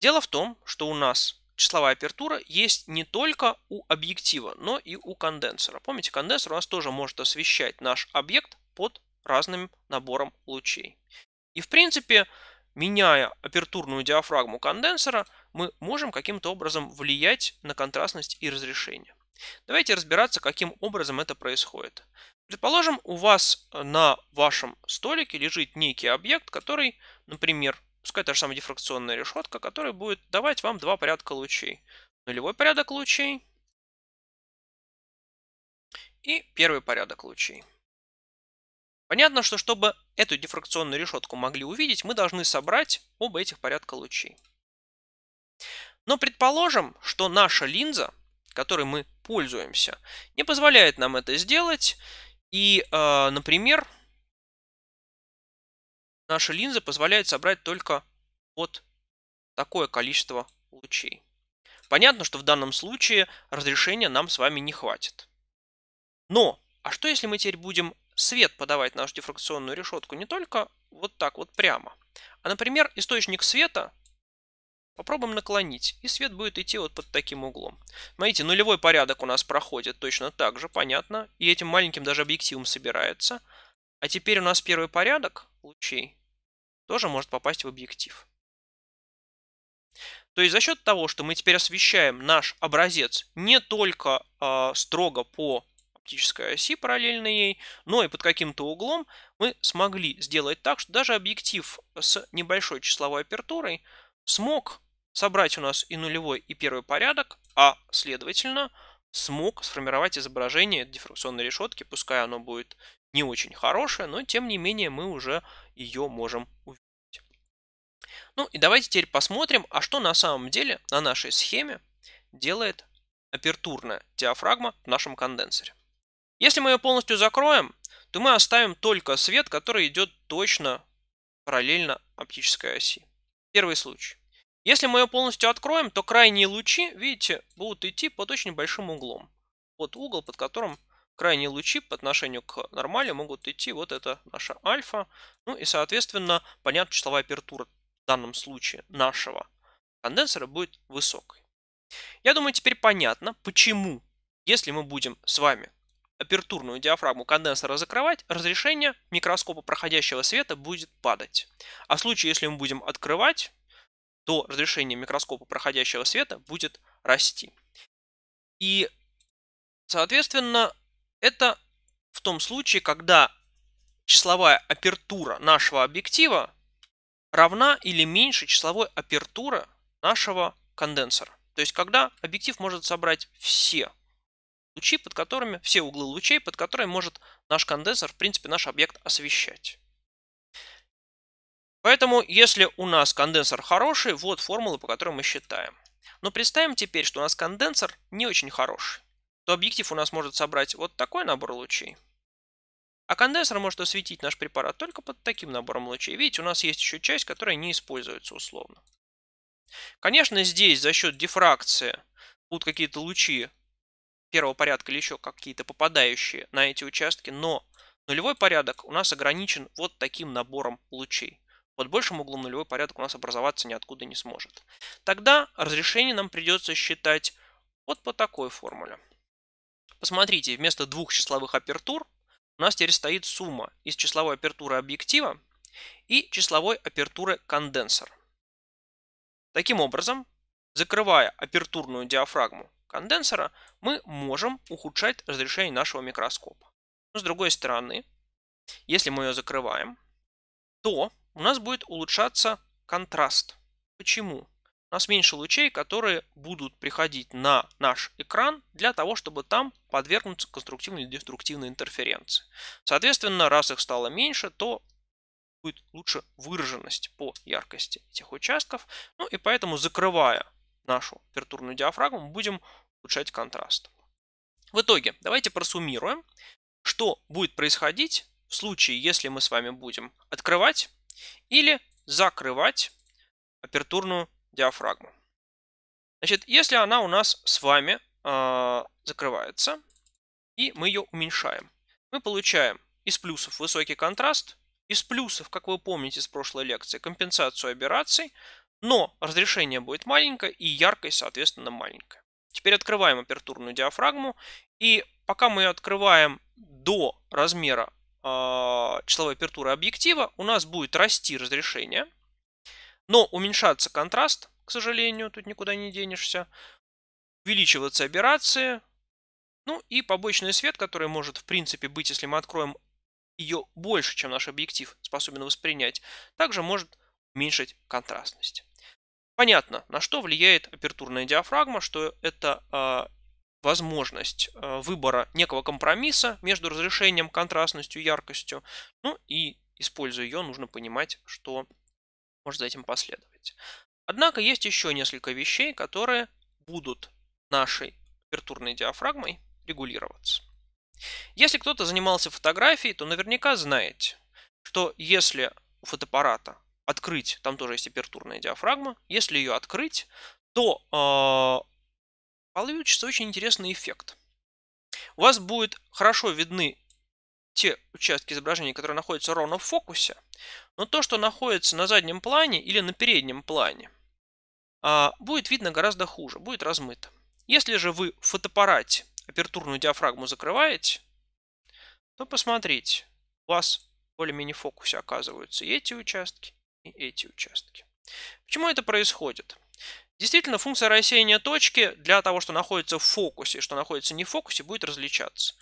Дело в том, что у нас числовая апертура есть не только у объектива, но и у конденсера. Помните, конденсер у нас тоже может освещать наш объект под разным набором лучей. И в принципе, меняя апертурную диафрагму конденсера, мы можем каким-то образом влиять на контрастность и разрешение. Давайте разбираться, каким образом это происходит. Предположим, у вас э, на вашем столике лежит некий объект, который, например, пускай та же самая дифракционная решетка, которая будет давать вам два порядка лучей. Нулевой порядок лучей и первый порядок лучей. Понятно, что чтобы эту дифракционную решетку могли увидеть, мы должны собрать оба этих порядка лучей. Но предположим, что наша линза – которой мы пользуемся, не позволяет нам это сделать. И, э, например, наша линза позволяет собрать только вот такое количество лучей. Понятно, что в данном случае разрешения нам с вами не хватит. Но, а что если мы теперь будем свет подавать нашу дифракционную решетку не только вот так вот прямо, а, например, источник света – Попробуем наклонить, и свет будет идти вот под таким углом. Смотрите, нулевой порядок у нас проходит точно так же, понятно. И этим маленьким даже объективом собирается. А теперь у нас первый порядок лучей тоже может попасть в объектив. То есть за счет того, что мы теперь освещаем наш образец не только э, строго по оптической оси параллельно ей, но и под каким-то углом, мы смогли сделать так, что даже объектив с небольшой числовой апертурой смог собрать у нас и нулевой, и первый порядок, а, следовательно, смог сформировать изображение дифракционной решетки, пускай оно будет не очень хорошее, но тем не менее мы уже ее можем увидеть. Ну и давайте теперь посмотрим, а что на самом деле на нашей схеме делает апертурная диафрагма в нашем конденсере. Если мы ее полностью закроем, то мы оставим только свет, который идет точно параллельно оптической оси. Первый случай. Если мы ее полностью откроем, то крайние лучи, видите, будут идти под очень большим углом. Вот угол, под которым крайние лучи по отношению к нормали могут идти. Вот это наша альфа. Ну и, соответственно, понятно, числовая апертура в данном случае нашего конденсера будет высокой. Я думаю, теперь понятно, почему, если мы будем с вами апертурную диафрагму конденсера закрывать, разрешение микроскопа проходящего света будет падать. А в случае, если мы будем открывать, то разрешение микроскопа проходящего света будет расти. И, соответственно, это в том случае, когда числовая апертура нашего объектива равна или меньше числовой апертуры нашего конденсора. То есть, когда объектив может собрать все лучи, под которыми, все углы лучей, под которыми может наш конденсор, в принципе, наш объект освещать. Поэтому, если у нас конденсор хороший, вот формулы, по которым мы считаем. Но представим теперь, что у нас конденсор не очень хороший. То объектив у нас может собрать вот такой набор лучей. А конденсор может осветить наш препарат только под таким набором лучей. Видите, у нас есть еще часть, которая не используется условно. Конечно, здесь за счет дифракции будут какие-то лучи первого порядка или еще какие-то попадающие на эти участки, но нулевой порядок у нас ограничен вот таким набором лучей. Под большим углом нулевой порядок у нас образоваться ниоткуда не сможет. Тогда разрешение нам придется считать вот по такой формуле. Посмотрите, вместо двух числовых апертур у нас теперь стоит сумма из числовой апертуры объектива и числовой апертуры конденсор. Таким образом, закрывая апертурную диафрагму конденсора, мы можем ухудшать разрешение нашего микроскопа. Но с другой стороны, если мы ее закрываем, то у нас будет улучшаться контраст. Почему? У нас меньше лучей, которые будут приходить на наш экран для того, чтобы там подвергнуться конструктивной или деструктивной интерференции. Соответственно, раз их стало меньше, то будет лучше выраженность по яркости этих участков. Ну и поэтому, закрывая нашу апертурную диафрагму, будем улучшать контраст. В итоге, давайте просуммируем, что будет происходить в случае, если мы с вами будем открывать или закрывать апертурную диафрагму. Значит, если она у нас с вами э, закрывается, и мы ее уменьшаем, мы получаем из плюсов высокий контраст, из плюсов, как вы помните с прошлой лекции, компенсацию операций, но разрешение будет маленькое и яркость, соответственно, маленькая. Теперь открываем апертурную диафрагму, и пока мы ее открываем до размера а, числовой апертуры объектива, у нас будет расти разрешение, но уменьшаться контраст, к сожалению, тут никуда не денешься, увеличиваться аберрации, ну и побочный свет, который может в принципе быть, если мы откроем ее больше, чем наш объектив способен воспринять, также может уменьшить контрастность. Понятно, на что влияет апертурная диафрагма, что это а, возможность э, выбора некого компромисса между разрешением, контрастностью, яркостью. Ну и используя ее, нужно понимать, что может за этим последовать. Однако есть еще несколько вещей, которые будут нашей апертурной диафрагмой регулироваться. Если кто-то занимался фотографией, то наверняка знаете, что если у фотоаппарата открыть, там тоже есть апертурная диафрагма, если ее открыть, то э, получится очень интересный эффект. У вас будет хорошо видны те участки изображения, которые находятся ровно в фокусе, но то, что находится на заднем плане или на переднем плане, а, будет видно гораздо хуже, будет размыто. Если же вы в фотоаппарате апертурную диафрагму закрываете, то посмотрите, у вас более-менее в фокусе оказываются и эти участки, и эти участки. Почему это происходит? Действительно, функция рассеяния точки для того, что находится в фокусе, что находится не в фокусе, будет различаться.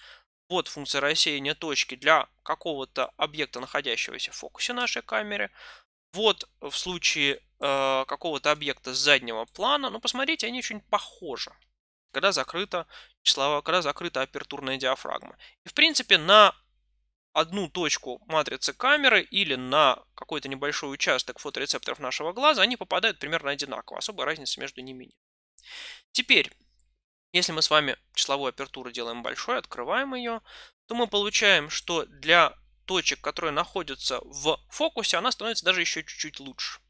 Вот функция рассеяния точки для какого-то объекта, находящегося в фокусе нашей камеры. Вот в случае э, какого-то объекта с заднего плана. Ну, посмотрите, они очень похожи, когда закрыта, числовая, когда закрыта апертурная диафрагма. И, в принципе, на одну точку матрицы камеры или на какой-то небольшой участок фоторецепторов нашего глаза, они попадают примерно одинаково. Особой разницы между ними нет. Теперь, если мы с вами числовую апертуру делаем большой, открываем ее, то мы получаем, что для точек, которые находятся в фокусе, она становится даже еще чуть-чуть лучше.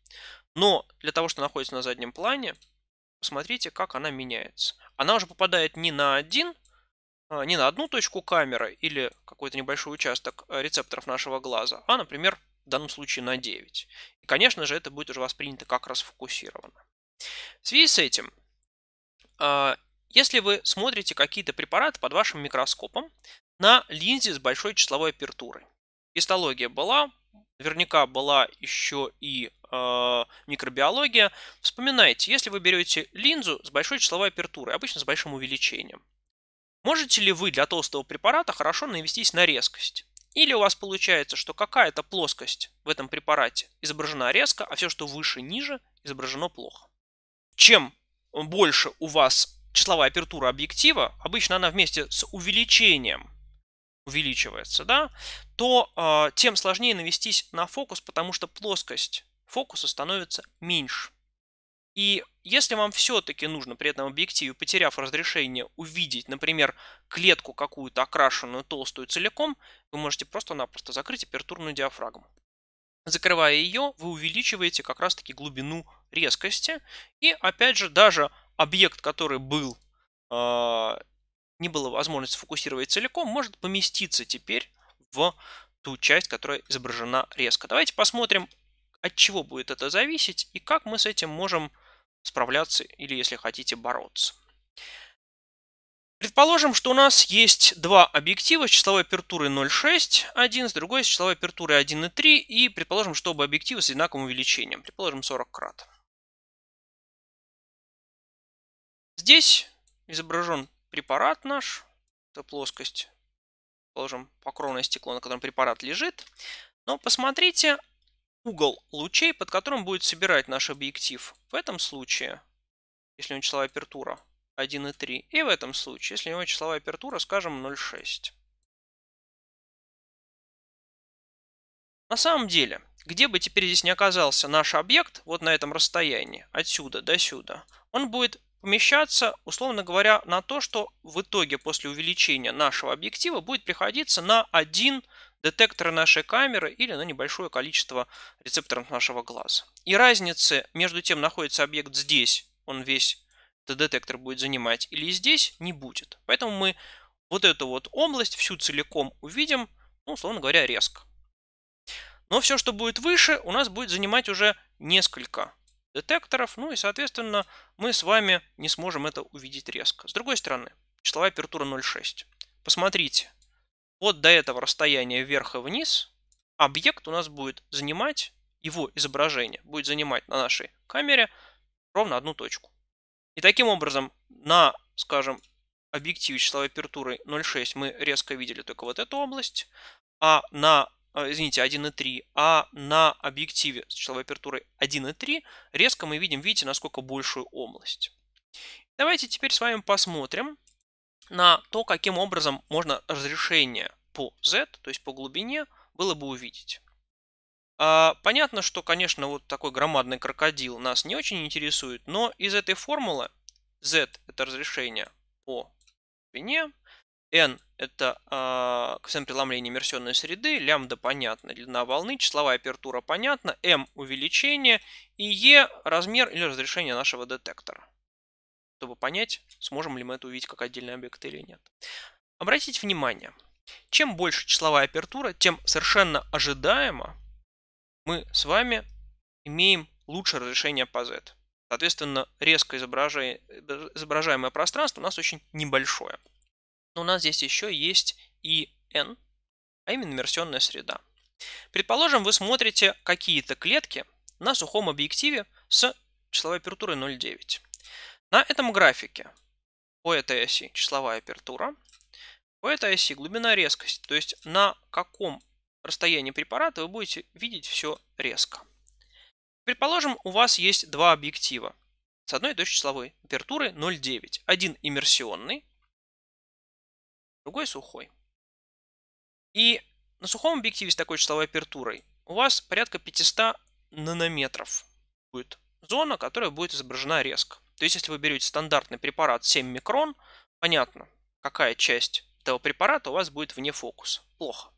Но для того, что находится на заднем плане, посмотрите, как она меняется. Она уже попадает не на один Э, не на одну точку камеры или какой-то небольшой участок э, рецепторов нашего глаза, а, например, в данном случае на 9. И, конечно же, это будет уже воспринято как расфокусировано. В связи с этим, а, если вы смотрите какие-то препараты под вашим микроскопом на линзе с большой числовой апертурой, гистология была, наверняка была еще и э, микробиология. Вспоминайте, если вы берете линзу с большой числовой апертурой, обычно с большим увеличением, Можете ли вы для толстого препарата хорошо навестись на резкость? Или у вас получается, что какая-то плоскость в этом препарате изображена резко, а все, что выше, ниже, изображено плохо. Чем больше у вас числовая апертура объектива, обычно она вместе с увеличением увеличивается, да, то э, тем сложнее навестись на фокус, потому что плоскость фокуса становится меньше. И если вам все-таки нужно при этом объективе, потеряв разрешение, увидеть, например, клетку какую-то окрашенную толстую целиком, вы можете просто-напросто закрыть апертурную диафрагму. Закрывая ее, вы увеличиваете как раз-таки глубину резкости. И опять же, даже объект, который был, э, не было возможности сфокусировать целиком, может поместиться теперь в ту часть, которая изображена резко. Давайте посмотрим, от чего будет это зависеть и как мы с этим можем справляться или, если хотите, бороться. Предположим, что у нас есть два объектива с числовой апертурой 0,6, один с другой с числовой апертурой 1,3, и предположим, что оба объектива с одинаковым увеличением, предположим 40 крат. Здесь изображен препарат наш, это плоскость, положим покровное стекло, на котором препарат лежит. Но посмотрите, угол лучей, под которым будет собирать наш объектив. В этом случае, если у него числовая апертура 1,3, и в этом случае, если у него числовая апертура, скажем, 0,6. На самом деле, где бы теперь здесь не оказался наш объект, вот на этом расстоянии, отсюда до сюда, он будет помещаться, условно говоря, на то, что в итоге после увеличения нашего объектива будет приходиться на 1 детекторы нашей камеры или на небольшое количество рецепторов нашего глаза. И разницы между тем, находится объект здесь, он весь этот детектор будет занимать, или здесь не будет. Поэтому мы вот эту вот область всю целиком увидим, ну, условно говоря, резко. Но все, что будет выше, у нас будет занимать уже несколько детекторов, ну и, соответственно, мы с вами не сможем это увидеть резко. С другой стороны, числовая апертура 0,6. Посмотрите, вот до этого расстояния вверх и вниз объект у нас будет занимать, его изображение будет занимать на нашей камере ровно одну точку. И таким образом на, скажем, объективе числовой апертуры 0,6 мы резко видели только вот эту область, а на, э, извините, 1,3, а на объективе с числовой апертурой 1,3 резко мы видим, видите, насколько большую область. Давайте теперь с вами посмотрим, на то, каким образом можно разрешение по z, то есть по глубине, было бы увидеть. А, понятно, что, конечно, вот такой громадный крокодил нас не очень интересует, но из этой формулы z это разрешение по глубине, n это а, коэффициент преломления иммерсионной среды, лямбда понятно, длина волны, числовая апертура понятна, m увеличение и e размер или разрешение нашего детектора чтобы понять, сможем ли мы это увидеть как отдельный объект или нет. Обратите внимание, чем больше числовая апертура, тем совершенно ожидаемо мы с вами имеем лучшее разрешение по Z. Соответственно, резко изображаемое пространство у нас очень небольшое. Но у нас здесь еще есть и N, а именно иммерсионная среда. Предположим, вы смотрите какие-то клетки на сухом объективе с числовой апертурой 0,9. На этом графике по этой оси числовая апертура, по этой оси глубина резкости, то есть на каком расстоянии препарата вы будете видеть все резко. Предположим, у вас есть два объектива с одной и той же числовой апертуры 0,9. Один иммерсионный, другой сухой. И на сухом объективе с такой числовой апертурой у вас порядка 500 нанометров будет зона, которая будет изображена резко. То есть, если вы берете стандартный препарат 7 микрон, понятно, какая часть этого препарата у вас будет вне фокуса. Плохо.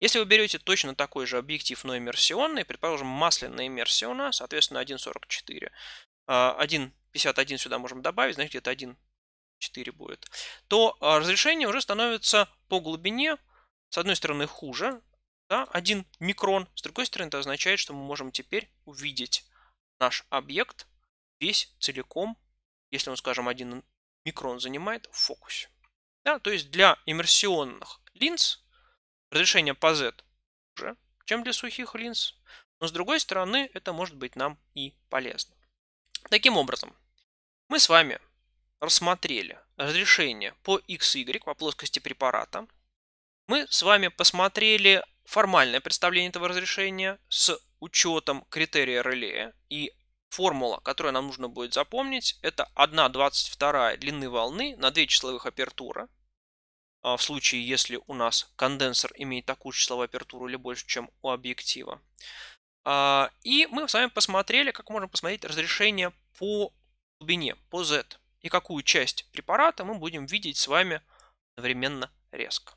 Если вы берете точно такой же объектив, но иммерсионный, предположим, масляный иммерсиона, соответственно, 1.44, 1.51 а, сюда можем добавить, значит, где-то 1.4 будет, то а, разрешение уже становится по глубине, с одной стороны, хуже, да, 1 микрон, с другой стороны, это означает, что мы можем теперь увидеть наш объект весь целиком, если он, скажем, один микрон занимает, в фокусе. Да, то есть для иммерсионных линз разрешение по Z уже, чем для сухих линз. Но с другой стороны, это может быть нам и полезно. Таким образом, мы с вами рассмотрели разрешение по XY, по плоскости препарата. Мы с вами посмотрели формальное представление этого разрешения с учетом критерия реле и Формула, которую нам нужно будет запомнить, это 1,22 длины волны на 2 числовых апертура. А, в случае, если у нас конденсер имеет такую числовую апертуру или больше, чем у объектива. А, и мы с вами посмотрели, как можем посмотреть разрешение по глубине, по Z. И какую часть препарата мы будем видеть с вами одновременно резко.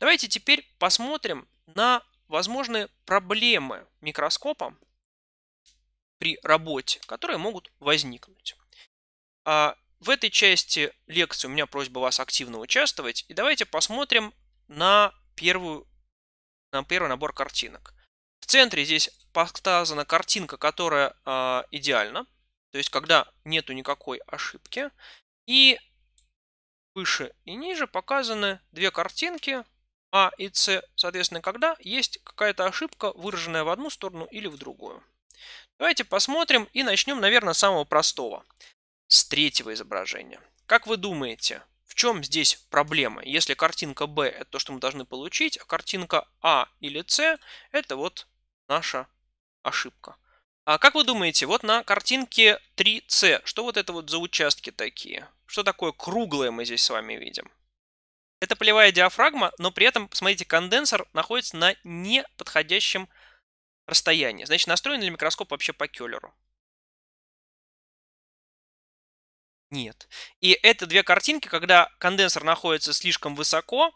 Давайте теперь посмотрим на возможные проблемы микроскопа при работе, которые могут возникнуть. А, в этой части лекции у меня просьба вас активно участвовать. И давайте посмотрим на, первую, на первый набор картинок. В центре здесь показана картинка, которая э, идеальна, то есть когда нету никакой ошибки. И выше и ниже показаны две картинки А и С, соответственно, когда есть какая-то ошибка, выраженная в одну сторону или в другую. Давайте посмотрим и начнем, наверное, с самого простого. С третьего изображения. Как вы думаете, в чем здесь проблема? Если картинка B это то, что мы должны получить, а картинка А или С это вот наша ошибка. А как вы думаете, вот на картинке 3 С, что вот это вот за участки такие? Что такое круглое мы здесь с вами видим? Это полевая диафрагма, но при этом, посмотрите, конденсор находится на неподходящем расстояние. Значит, настроен ли микроскоп вообще по Келлеру? Нет. И это две картинки, когда конденсор находится слишком высоко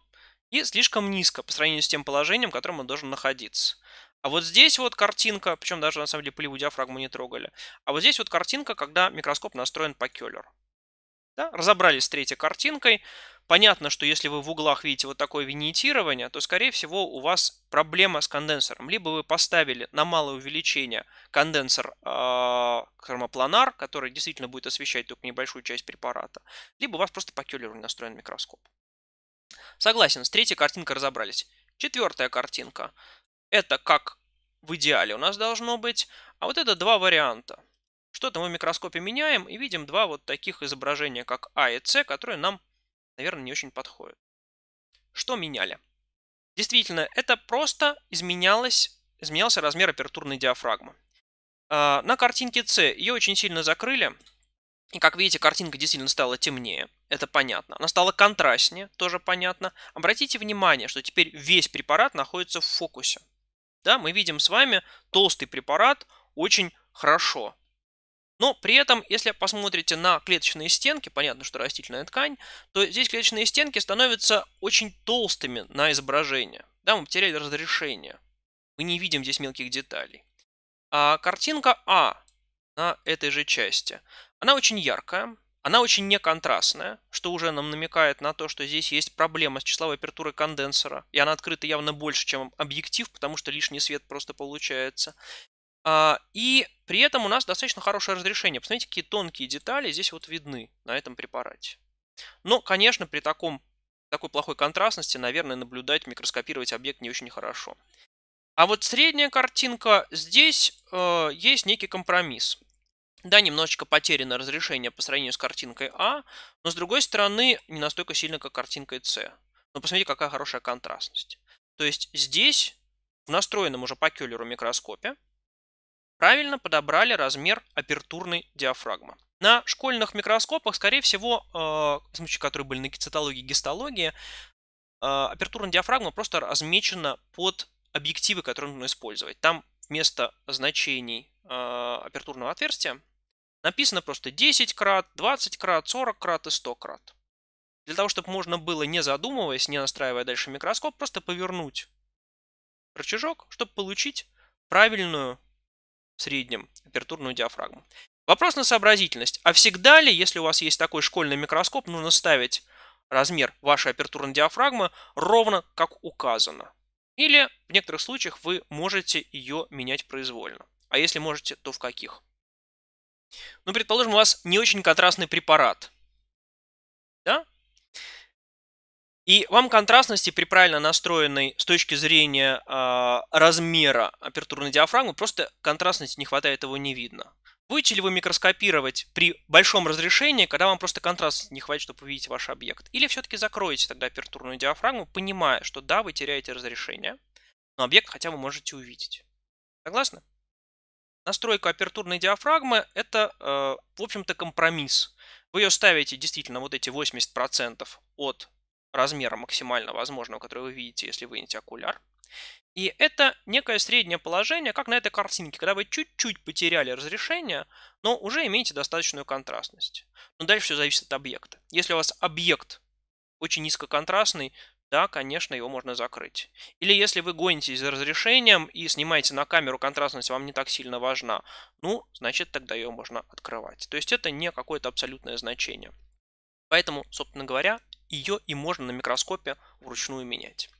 и слишком низко по сравнению с тем положением, в котором он должен находиться. А вот здесь вот картинка, причем даже на самом деле пылевую диафрагму не трогали. А вот здесь вот картинка, когда микроскоп настроен по Келлеру. Да? Разобрались с третьей картинкой. Понятно, что если вы в углах видите вот такое виньетирование, то, скорее всего, у вас проблема с конденсором. Либо вы поставили на малое увеличение конденсор э, а, термопланар, который действительно будет освещать только небольшую часть препарата, либо у вас просто по келлеру настроен микроскоп. Согласен, с третьей картинкой разобрались. Четвертая картинка. Это как в идеале у нас должно быть. А вот это два варианта. Что-то мы в микроскопе меняем и видим два вот таких изображения, как А и С, которые нам, наверное, не очень подходят. Что меняли? Действительно, это просто изменялось, изменялся размер апертурной диафрагмы. А, на картинке С ее очень сильно закрыли. И как видите, картинка действительно стала темнее. Это понятно. Она стала контрастнее, тоже понятно. Обратите внимание, что теперь весь препарат находится в фокусе. Да, мы видим с вами толстый препарат очень хорошо. Но при этом, если посмотрите на клеточные стенки, понятно, что растительная ткань, то здесь клеточные стенки становятся очень толстыми на изображение. Да, мы потеряли разрешение. Мы не видим здесь мелких деталей. А картинка А на этой же части. Она очень яркая, она очень неконтрастная, что уже нам намекает на то, что здесь есть проблема с числовой апертурой конденсера, и она открыта явно больше, чем объектив, потому что лишний свет просто получается. А, и при этом у нас достаточно хорошее разрешение. Посмотрите, какие тонкие детали здесь вот видны на этом препарате. Но, конечно, при таком, такой плохой контрастности, наверное, наблюдать, микроскопировать объект не очень хорошо. А вот средняя картинка, здесь э, есть некий компромисс. Да, немножечко потеряно разрешение по сравнению с картинкой А, но с другой стороны не настолько сильно, как картинкой С. Но посмотрите, какая хорошая контрастность. То есть здесь в настроенном уже по келлеру микроскопе правильно подобрали размер апертурной диафрагмы. На школьных микроскопах, скорее всего, э, случаи, которые были на кицитологии и гистологии, э, апертурная диафрагма просто размечена под объективы, которые нужно использовать. Там вместо значений э, апертурного отверстия написано просто 10 крат, 20 крат, 40 крат и 100 крат. Для того, чтобы можно было, не задумываясь, не настраивая дальше микроскоп, просто повернуть рычажок, чтобы получить правильную в среднем апертурную диафрагму. Вопрос на сообразительность. А всегда ли, если у вас есть такой школьный микроскоп, нужно ставить размер вашей апертурной диафрагмы ровно как указано? Или в некоторых случаях вы можете ее менять произвольно? А если можете, то в каких? Ну, предположим, у вас не очень контрастный препарат. Да? И вам контрастности при правильно настроенной с точки зрения э, размера апертурной диафрагмы просто контрастности не хватает, его не видно. Будете ли вы микроскопировать при большом разрешении, когда вам просто контрастности не хватит, чтобы увидеть ваш объект? Или все-таки закроете тогда апертурную диафрагму, понимая, что да, вы теряете разрешение, но объект хотя бы можете увидеть. Согласны? Настройка апертурной диафрагмы – это, э, в общем-то, компромисс. Вы ее ставите действительно вот эти 80% от размера максимально возможного, который вы видите, если вынете окуляр. И это некое среднее положение, как на этой картинке, когда вы чуть-чуть потеряли разрешение, но уже имеете достаточную контрастность. Но дальше все зависит от объекта. Если у вас объект очень низкоконтрастный, да, конечно, его можно закрыть. Или если вы гонитесь за разрешением и снимаете на камеру, контрастность вам не так сильно важна, ну, значит, тогда ее можно открывать. То есть это не какое-то абсолютное значение. Поэтому, собственно говоря, ее и можно на микроскопе вручную менять.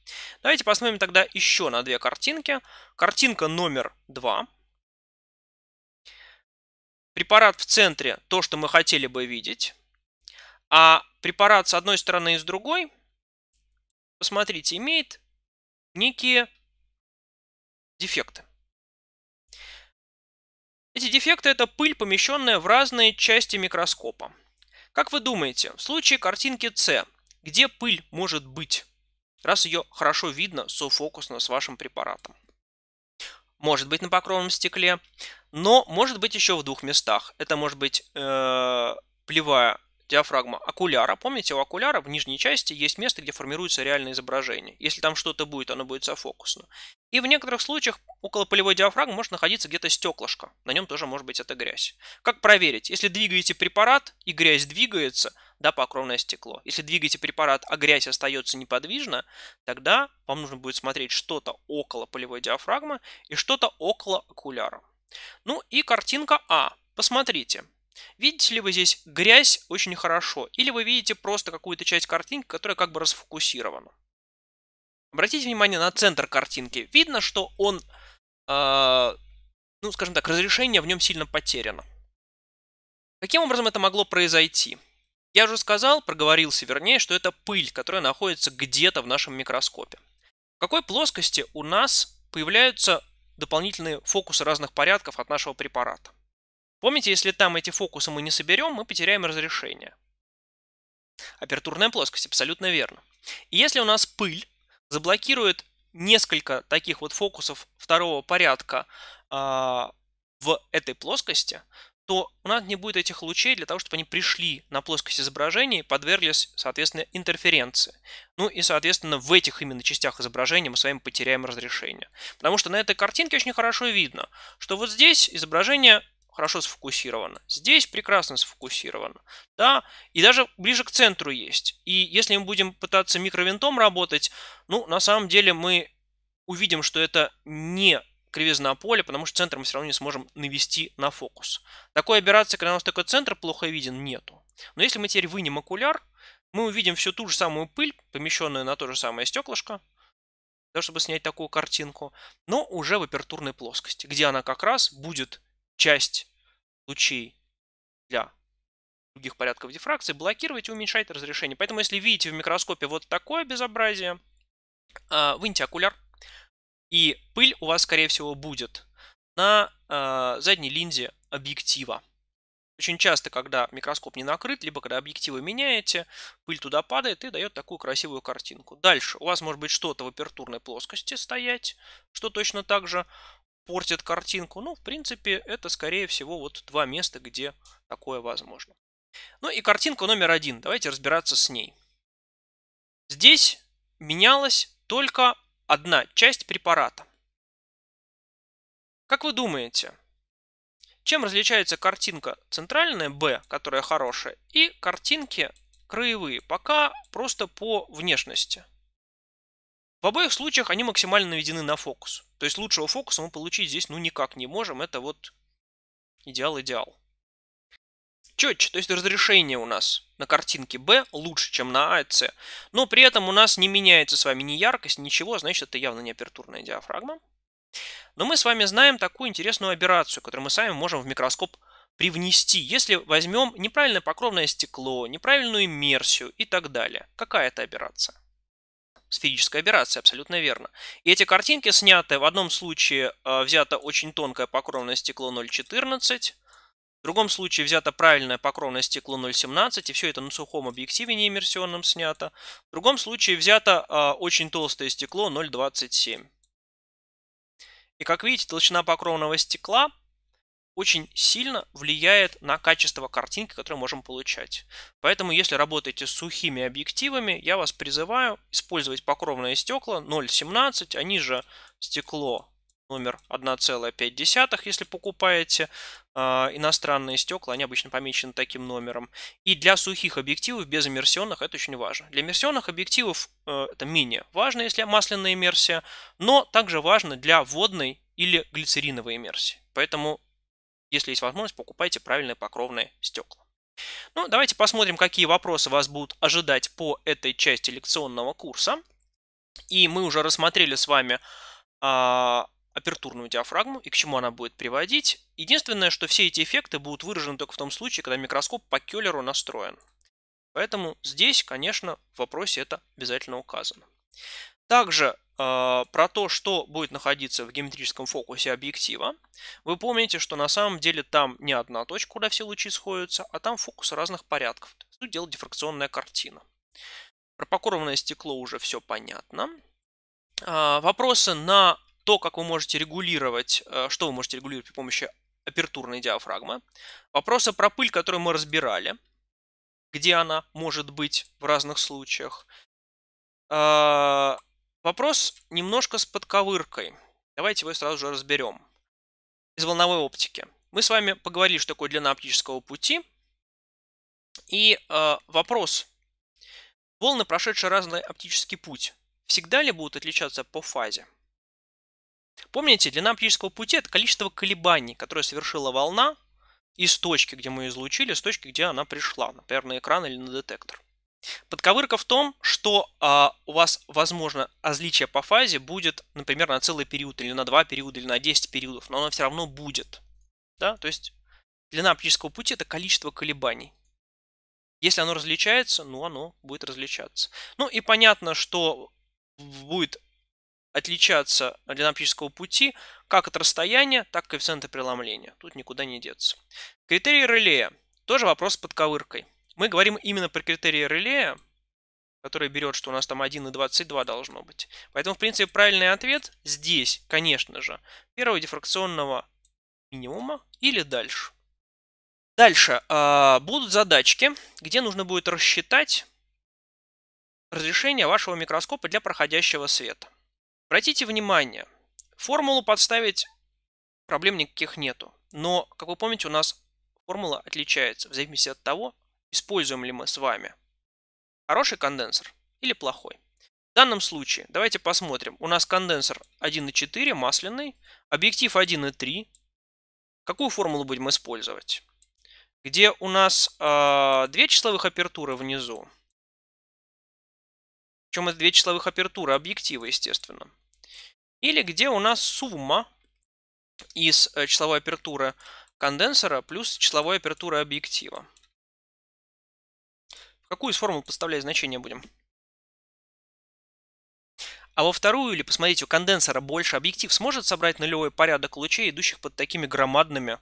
Давайте посмотрим тогда еще на две картинки. Картинка номер два. Препарат в центре – то, что мы хотели бы видеть. А препарат с одной стороны и с другой, посмотрите, имеет некие дефекты. Эти дефекты – это пыль, помещенная в разные части микроскопа. Как вы думаете, в случае картинки С где пыль может быть, раз ее хорошо видно софокусно с вашим препаратом? Может быть на покровном стекле, но может быть еще в двух местах. Это может быть э, плевая диафрагма окуляра. Помните, у окуляра в нижней части есть место, где формируется реальное изображение. Если там что-то будет, оно будет зафокусно. И в некоторых случаях около полевой диафрагмы может находиться где-то стеклышко. На нем тоже может быть эта грязь. Как проверить? Если двигаете препарат и грязь двигается, да, покровное стекло. Если двигаете препарат, а грязь остается неподвижно, тогда вам нужно будет смотреть что-то около полевой диафрагмы и что-то около окуляра. Ну и картинка А. Посмотрите, Видите ли вы здесь грязь очень хорошо, или вы видите просто какую-то часть картинки, которая как бы расфокусирована. Обратите внимание на центр картинки. Видно, что он, э, ну скажем так, разрешение в нем сильно потеряно. Каким образом это могло произойти? Я уже сказал, проговорился вернее, что это пыль, которая находится где-то в нашем микроскопе. В какой плоскости у нас появляются дополнительные фокусы разных порядков от нашего препарата? Помните, если там эти фокусы мы не соберем, мы потеряем разрешение. Апертурная плоскость, абсолютно верно. И если у нас пыль заблокирует несколько таких вот фокусов второго порядка э, в этой плоскости, то у нас не будет этих лучей для того, чтобы они пришли на плоскость изображения и подверглись, соответственно, интерференции. Ну и, соответственно, в этих именно частях изображения мы с вами потеряем разрешение. Потому что на этой картинке очень хорошо видно, что вот здесь изображение хорошо сфокусировано. Здесь прекрасно сфокусировано. Да, и даже ближе к центру есть. И если мы будем пытаться микровинтом работать, ну, на самом деле мы увидим, что это не кривизна поля, потому что центр мы все равно не сможем навести на фокус. Такой операции, когда у нас только центр плохо виден, нету. Но если мы теперь вынем окуляр, мы увидим всю ту же самую пыль, помещенную на то же самое стеклышко, да, чтобы снять такую картинку, но уже в апертурной плоскости, где она как раз будет часть лучей для других порядков дифракции, блокировать и уменьшать разрешение. Поэтому, если видите в микроскопе вот такое безобразие, а, выньте окуляр, и пыль у вас, скорее всего, будет на а, задней линзе объектива. Очень часто, когда микроскоп не накрыт, либо когда объективы меняете, пыль туда падает и дает такую красивую картинку. Дальше у вас может быть что-то в апертурной плоскости стоять, что точно так же портит картинку. Ну, в принципе, это, скорее всего, вот два места, где такое возможно. Ну и картинка номер один. Давайте разбираться с ней. Здесь менялась только одна часть препарата. Как вы думаете, чем различается картинка центральная B, которая хорошая, и картинки краевые, пока просто по внешности? В обоих случаях они максимально наведены на фокус. То есть лучшего фокуса мы получить здесь ну никак не можем. Это вот идеал-идеал. Четче, то есть разрешение у нас на картинке B лучше, чем на А и С. Но при этом у нас не меняется с вами ни яркость, ничего, значит это явно не апертурная диафрагма. Но мы с вами знаем такую интересную операцию, которую мы сами можем в микроскоп привнести, если возьмем неправильное покровное стекло, неправильную иммерсию и так далее. Какая это операция? сферической операция, абсолютно верно. И эти картинки сняты, в одном случае э, взято очень тонкое покровное стекло 0.14, в другом случае взято правильное покровное стекло 0.17, и все это на сухом объективе неиммерсионном снято. В другом случае взято э, очень толстое стекло 0.27. И как видите, толщина покровного стекла очень сильно влияет на качество картинки, которую можем получать. Поэтому, если работаете с сухими объективами, я вас призываю использовать покровное стекло 0.17, они же стекло номер 1,5, если покупаете э, иностранные стекла, они обычно помечены таким номером. И для сухих объективов без иммерсионных это очень важно. Для иммерсионных объективов э, это менее важно, если масляная иммерсия, но также важно для водной или глицериновой иммерсии. Поэтому если есть возможность, покупайте правильные покровные стекла. Ну, давайте посмотрим, какие вопросы вас будут ожидать по этой части лекционного курса. И мы уже рассмотрели с вами э, апертурную диафрагму и к чему она будет приводить. Единственное, что все эти эффекты будут выражены только в том случае, когда микроскоп по Келлеру настроен. Поэтому здесь, конечно, в вопросе это обязательно указано. Также Э, про то, что будет находиться в геометрическом фокусе объектива, вы помните, что на самом деле там не одна точка, куда все лучи сходятся, а там фокус разных порядков. Тут делает дифракционная картина. Про покорованное стекло уже все понятно. А, вопросы на то, как вы можете регулировать, э, что вы можете регулировать при помощи апертурной диафрагмы. Вопросы про пыль, которую мы разбирали, где она может быть в разных случаях а, Вопрос немножко с подковыркой. Давайте его сразу же разберем. Из волновой оптики. Мы с вами поговорили, что такое длина оптического пути. И э, вопрос. Волны, прошедшие разный оптический путь, всегда ли будут отличаться по фазе? Помните, длина оптического пути – это количество колебаний, которое совершила волна из точки, где мы излучили, с точки, где она пришла, например, на экран или на детектор. Подковырка в том, что а, у вас, возможно, различие по фазе будет, например, на целый период, или на два периода, или на 10 периодов, но оно все равно будет. Да? То есть длина оптического пути – это количество колебаний. Если оно различается, ну, оно будет различаться. Ну и понятно, что будет отличаться длина оптического пути как от расстояния, так и коэффициента преломления. Тут никуда не деться. Критерии реле Тоже вопрос с подковыркой. Мы говорим именно про критерии реле, который берет, что у нас там 1,22 должно быть. Поэтому, в принципе, правильный ответ здесь, конечно же, первого дифракционного минимума или дальше. Дальше э, будут задачки, где нужно будет рассчитать разрешение вашего микроскопа для проходящего света. Обратите внимание, формулу подставить проблем никаких нету. Но, как вы помните, у нас формула отличается в зависимости от того, используем ли мы с вами. Хороший конденсер или плохой? В данном случае, давайте посмотрим, у нас конденсор 1.4 масляный, объектив 1.3. Какую формулу будем использовать? Где у нас э, две числовых апертуры внизу. Причем это две числовых апертуры объектива, естественно. Или где у нас сумма из э, числовой апертуры конденсера плюс числовой апертуры объектива какую из формул подставлять значение будем? А во вторую, или посмотрите, у конденсора больше, объектив сможет собрать нулевой порядок лучей, идущих под такими громадными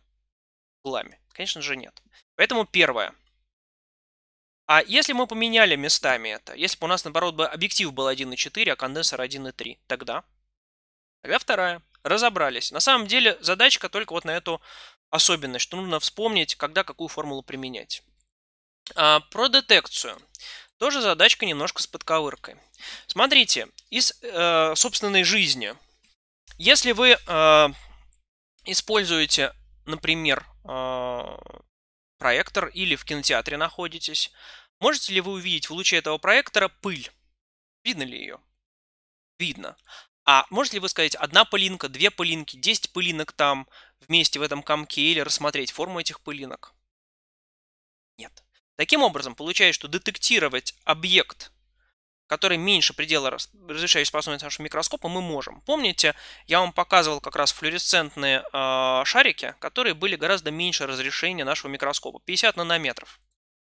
углами? Конечно же нет. Поэтому первое. А если мы поменяли местами это, если бы у нас, наоборот, бы объектив был 1,4, а конденсор 1,3, тогда? Тогда вторая. Разобрались. На самом деле задачка только вот на эту особенность, что нужно вспомнить, когда какую формулу применять. А, про детекцию. Тоже задачка немножко с подковыркой. Смотрите, из э, собственной жизни. Если вы э, используете, например, э, проектор или в кинотеатре находитесь, можете ли вы увидеть в луче этого проектора пыль? Видно ли ее? Видно. А можете ли вы сказать одна пылинка, две пылинки, 10 пылинок там вместе в этом комке или рассмотреть форму этих пылинок? Таким образом, получается, что детектировать объект, который меньше предела разрешающей способности нашего микроскопа, мы можем. Помните, я вам показывал как раз флуоресцентные э, а, шарики, которые были гораздо меньше разрешения нашего микроскопа, 50 нанометров.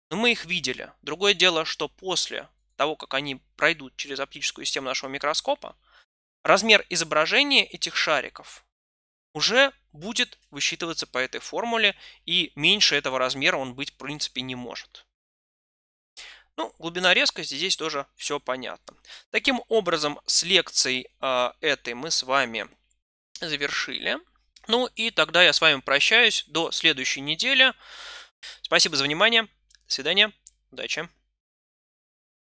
Но мы их видели. Другое дело, что после того, как они пройдут через оптическую систему нашего микроскопа, размер изображения этих шариков уже будет высчитываться по этой формуле, и меньше этого размера он быть в принципе не может. Ну, глубина резкости здесь тоже все понятно. Таким образом, с лекцией э, этой мы с вами завершили. Ну и тогда я с вами прощаюсь до следующей недели. Спасибо за внимание. До свидания. Удачи.